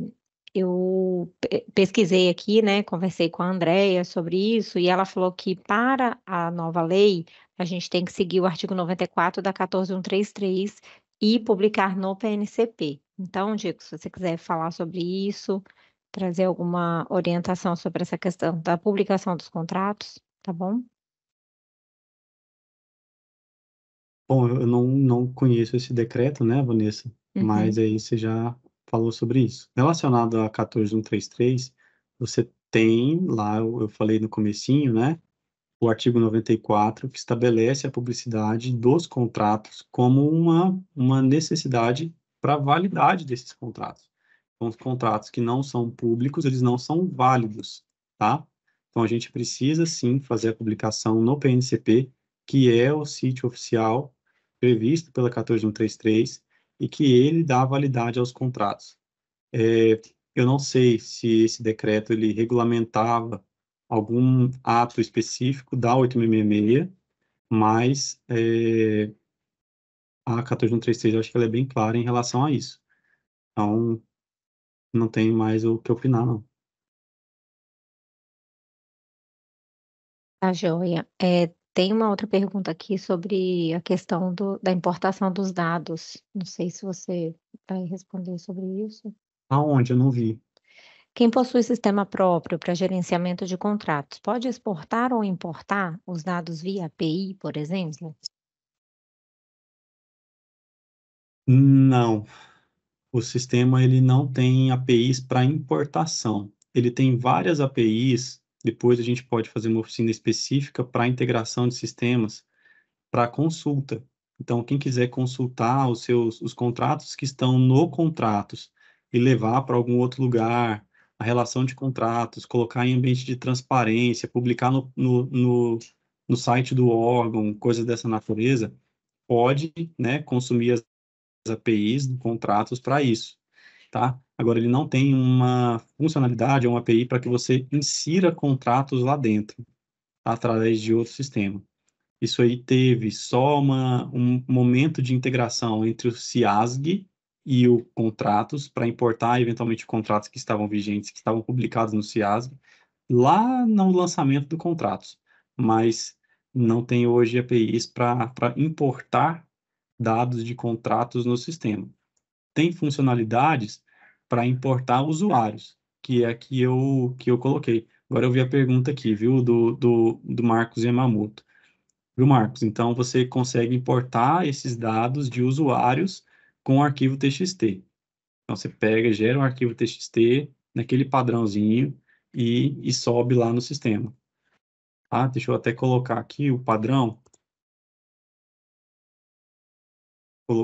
eu pesquisei aqui, né, conversei com a Andrea sobre isso e ela falou que para a nova lei, a gente tem que seguir o artigo 94 da 14133 e publicar no PNCP. Então, Diego, se você quiser falar sobre isso, trazer alguma orientação sobre essa questão da publicação dos contratos, tá bom? Bom, eu não, não conheço esse decreto, né, Vanessa? Uhum. Mas aí você já falou sobre isso. Relacionado a 14133, você tem lá, eu falei no comecinho, né? O artigo 94 que estabelece a publicidade dos contratos como uma, uma necessidade para a validade desses contratos. Então, os contratos que não são públicos, eles não são válidos, tá? Então, a gente precisa, sim, fazer a publicação no PNCP, que é o sítio oficial previsto pela 14133, e que ele dá validade aos contratos. É, eu não sei se esse decreto ele regulamentava algum ato específico da 8666, mas é, a 14136 eu acho que ela é bem clara em relação a isso. Então, não tem mais o que opinar, não. Tá, joia. É, tem uma outra pergunta aqui sobre a questão do, da importação dos dados. Não sei se você vai responder sobre isso. Aonde? Eu não vi. Quem possui sistema próprio para gerenciamento de contratos pode exportar ou importar os dados via API, por exemplo? Não. O sistema ele não tem APIs para importação. Ele tem várias APIs depois a gente pode fazer uma oficina específica para integração de sistemas para consulta. Então, quem quiser consultar os seus os contratos que estão no contratos e levar para algum outro lugar, a relação de contratos, colocar em ambiente de transparência, publicar no, no, no, no site do órgão, coisas dessa natureza, pode né, consumir as APIs do contratos para isso. Tá? Agora, ele não tem uma funcionalidade, uma API para que você insira contratos lá dentro, através de outro sistema. Isso aí teve só uma, um momento de integração entre o CIASG e o contratos, para importar eventualmente contratos que estavam vigentes, que estavam publicados no CIASG, lá no lançamento do contratos. Mas não tem hoje APIs para importar dados de contratos no sistema. Tem funcionalidades para importar usuários, que é que eu, que eu coloquei. Agora eu vi a pergunta aqui, viu, do, do, do Marcos Yamamoto. Viu, Marcos? Então, você consegue importar esses dados de usuários com o arquivo TXT. Então, você pega, gera um arquivo TXT naquele padrãozinho e, e sobe lá no sistema. Ah, Deixa eu até colocar aqui o padrão.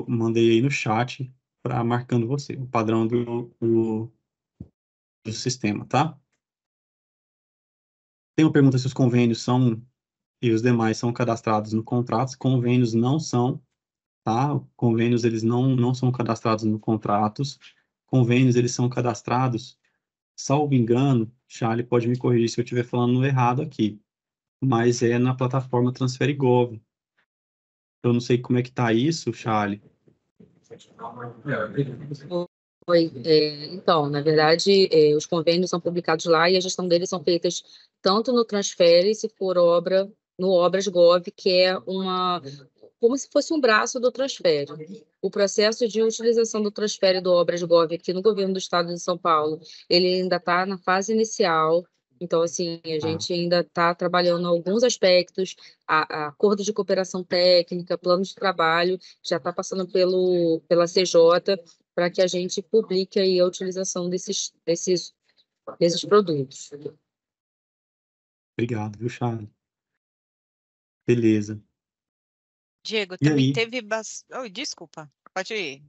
Mandei aí no chat para tá marcando você, o padrão do, do, do sistema, tá? Tem uma pergunta se os convênios são e os demais são cadastrados no contrato. Convênios não são, tá? Convênios eles não não são cadastrados no contratos. Convênios eles são cadastrados, salvo engano, Charlie pode me corrigir se eu estiver falando errado aqui, mas é na plataforma TransferiGov. Eu não sei como é que tá isso, Charlie, Oi, é, então, na verdade, é, os convênios são publicados lá e a gestão deles são feitas tanto no Transfere, se for obra, no Obras.gov, que é uma como se fosse um braço do Transfere. O processo de utilização do Transfere do Obras.gov aqui no governo do estado de São Paulo, ele ainda está na fase inicial, então, assim, a tá. gente ainda está trabalhando alguns aspectos, a, acordo de cooperação técnica, plano de trabalho, já está passando pelo, pela CJ para que a gente publique aí a utilização desses, desses, desses produtos. Obrigado, viu, Charles? Beleza. Diego, e também aí? teve... Bas... Oh, desculpa, pode ir.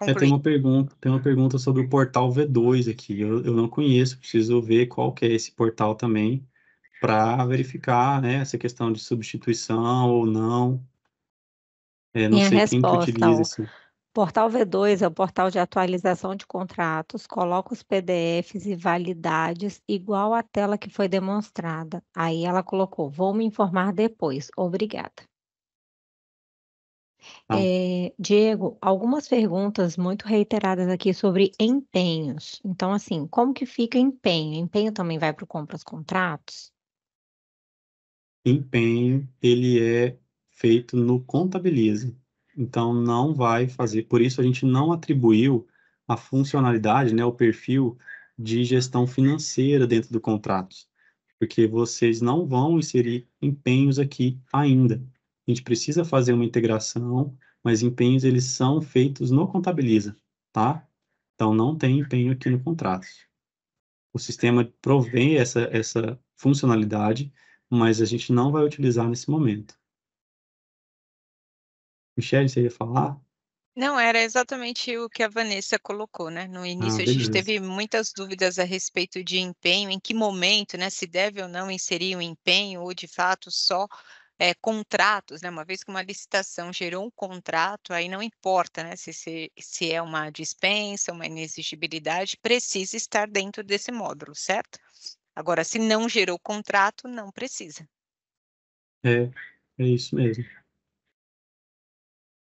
É, tem uma pergunta, tem uma pergunta sobre o portal V2 aqui. Eu, eu não conheço, preciso ver qual que é esse portal também para verificar, né, essa questão de substituição ou não. É, não Minha sei resposta, quem que utiliza isso. Portal V2 é o portal de atualização de contratos, coloca os PDFs e validades igual à tela que foi demonstrada. Aí ela colocou, vou me informar depois, obrigada. É, Diego, algumas perguntas muito reiteradas aqui sobre empenhos. Então, assim, como que fica empenho? Empenho também vai para o compras contratos? Empenho, ele é feito no contabilize. Então, não vai fazer. Por isso, a gente não atribuiu a funcionalidade, né, o perfil de gestão financeira dentro do contrato, porque vocês não vão inserir empenhos aqui ainda. A gente precisa fazer uma integração, mas empenhos eles são feitos no Contabiliza, tá? Então não tem empenho aqui no contrato. O sistema provém essa, essa funcionalidade, mas a gente não vai utilizar nesse momento. Michelle, você ia falar? Não, era exatamente o que a Vanessa colocou, né? No início ah, a gente teve muitas dúvidas a respeito de empenho, em que momento, né? Se deve ou não inserir o um empenho, ou de fato só é, contratos, né? Uma vez que uma licitação gerou um contrato, aí não importa, né? Se, se, se é uma dispensa, uma inexigibilidade, precisa estar dentro desse módulo, certo? Agora, se não gerou contrato, não precisa. É, é isso mesmo.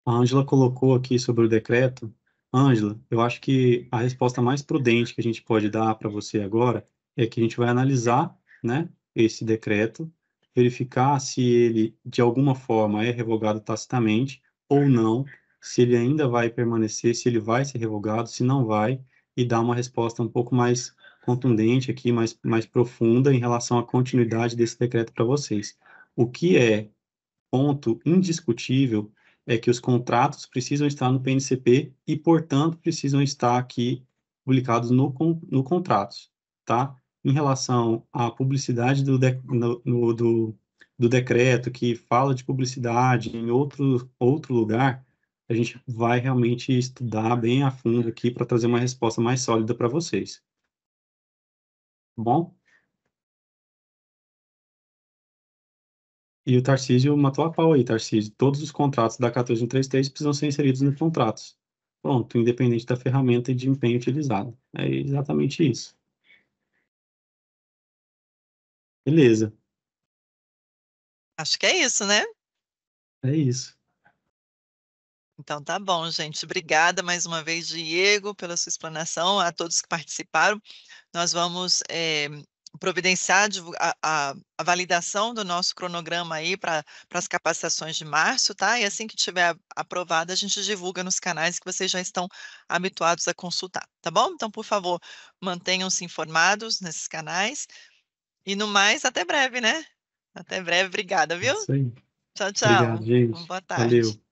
A Ângela colocou aqui sobre o decreto. Ângela, eu acho que a resposta mais prudente que a gente pode dar para você agora é que a gente vai analisar, né, esse decreto verificar se ele, de alguma forma, é revogado tacitamente ou não, se ele ainda vai permanecer, se ele vai ser revogado, se não vai, e dar uma resposta um pouco mais contundente aqui, mais, mais profunda em relação à continuidade desse decreto para vocês. O que é ponto indiscutível é que os contratos precisam estar no PNCP e, portanto, precisam estar aqui publicados no, no contratos, tá? em relação à publicidade do, de, no, no, do, do, decreto, que fala de publicidade em outro, outro lugar, a gente vai realmente estudar bem a fundo aqui para trazer uma resposta mais sólida para vocês. Bom? E o Tarcísio matou a pau aí, Tarcísio. Todos os contratos da 1433 precisam ser inseridos nos contratos. Pronto, independente da ferramenta e de empenho utilizado. É exatamente isso. Beleza. Acho que é isso, né? É isso. Então tá bom, gente. Obrigada mais uma vez, Diego, pela sua explanação, a todos que participaram. Nós vamos é, providenciar a, a, a, validação do nosso cronograma aí para as capacitações de março, tá? E assim que tiver aprovada, a gente divulga nos canais que vocês já estão habituados a consultar, tá bom? Então, por favor, mantenham-se informados nesses canais. E no mais, até breve, né? Até breve, obrigada, viu? Sim. Tchau, tchau. Obrigado, gente. Boa tarde. Valeu.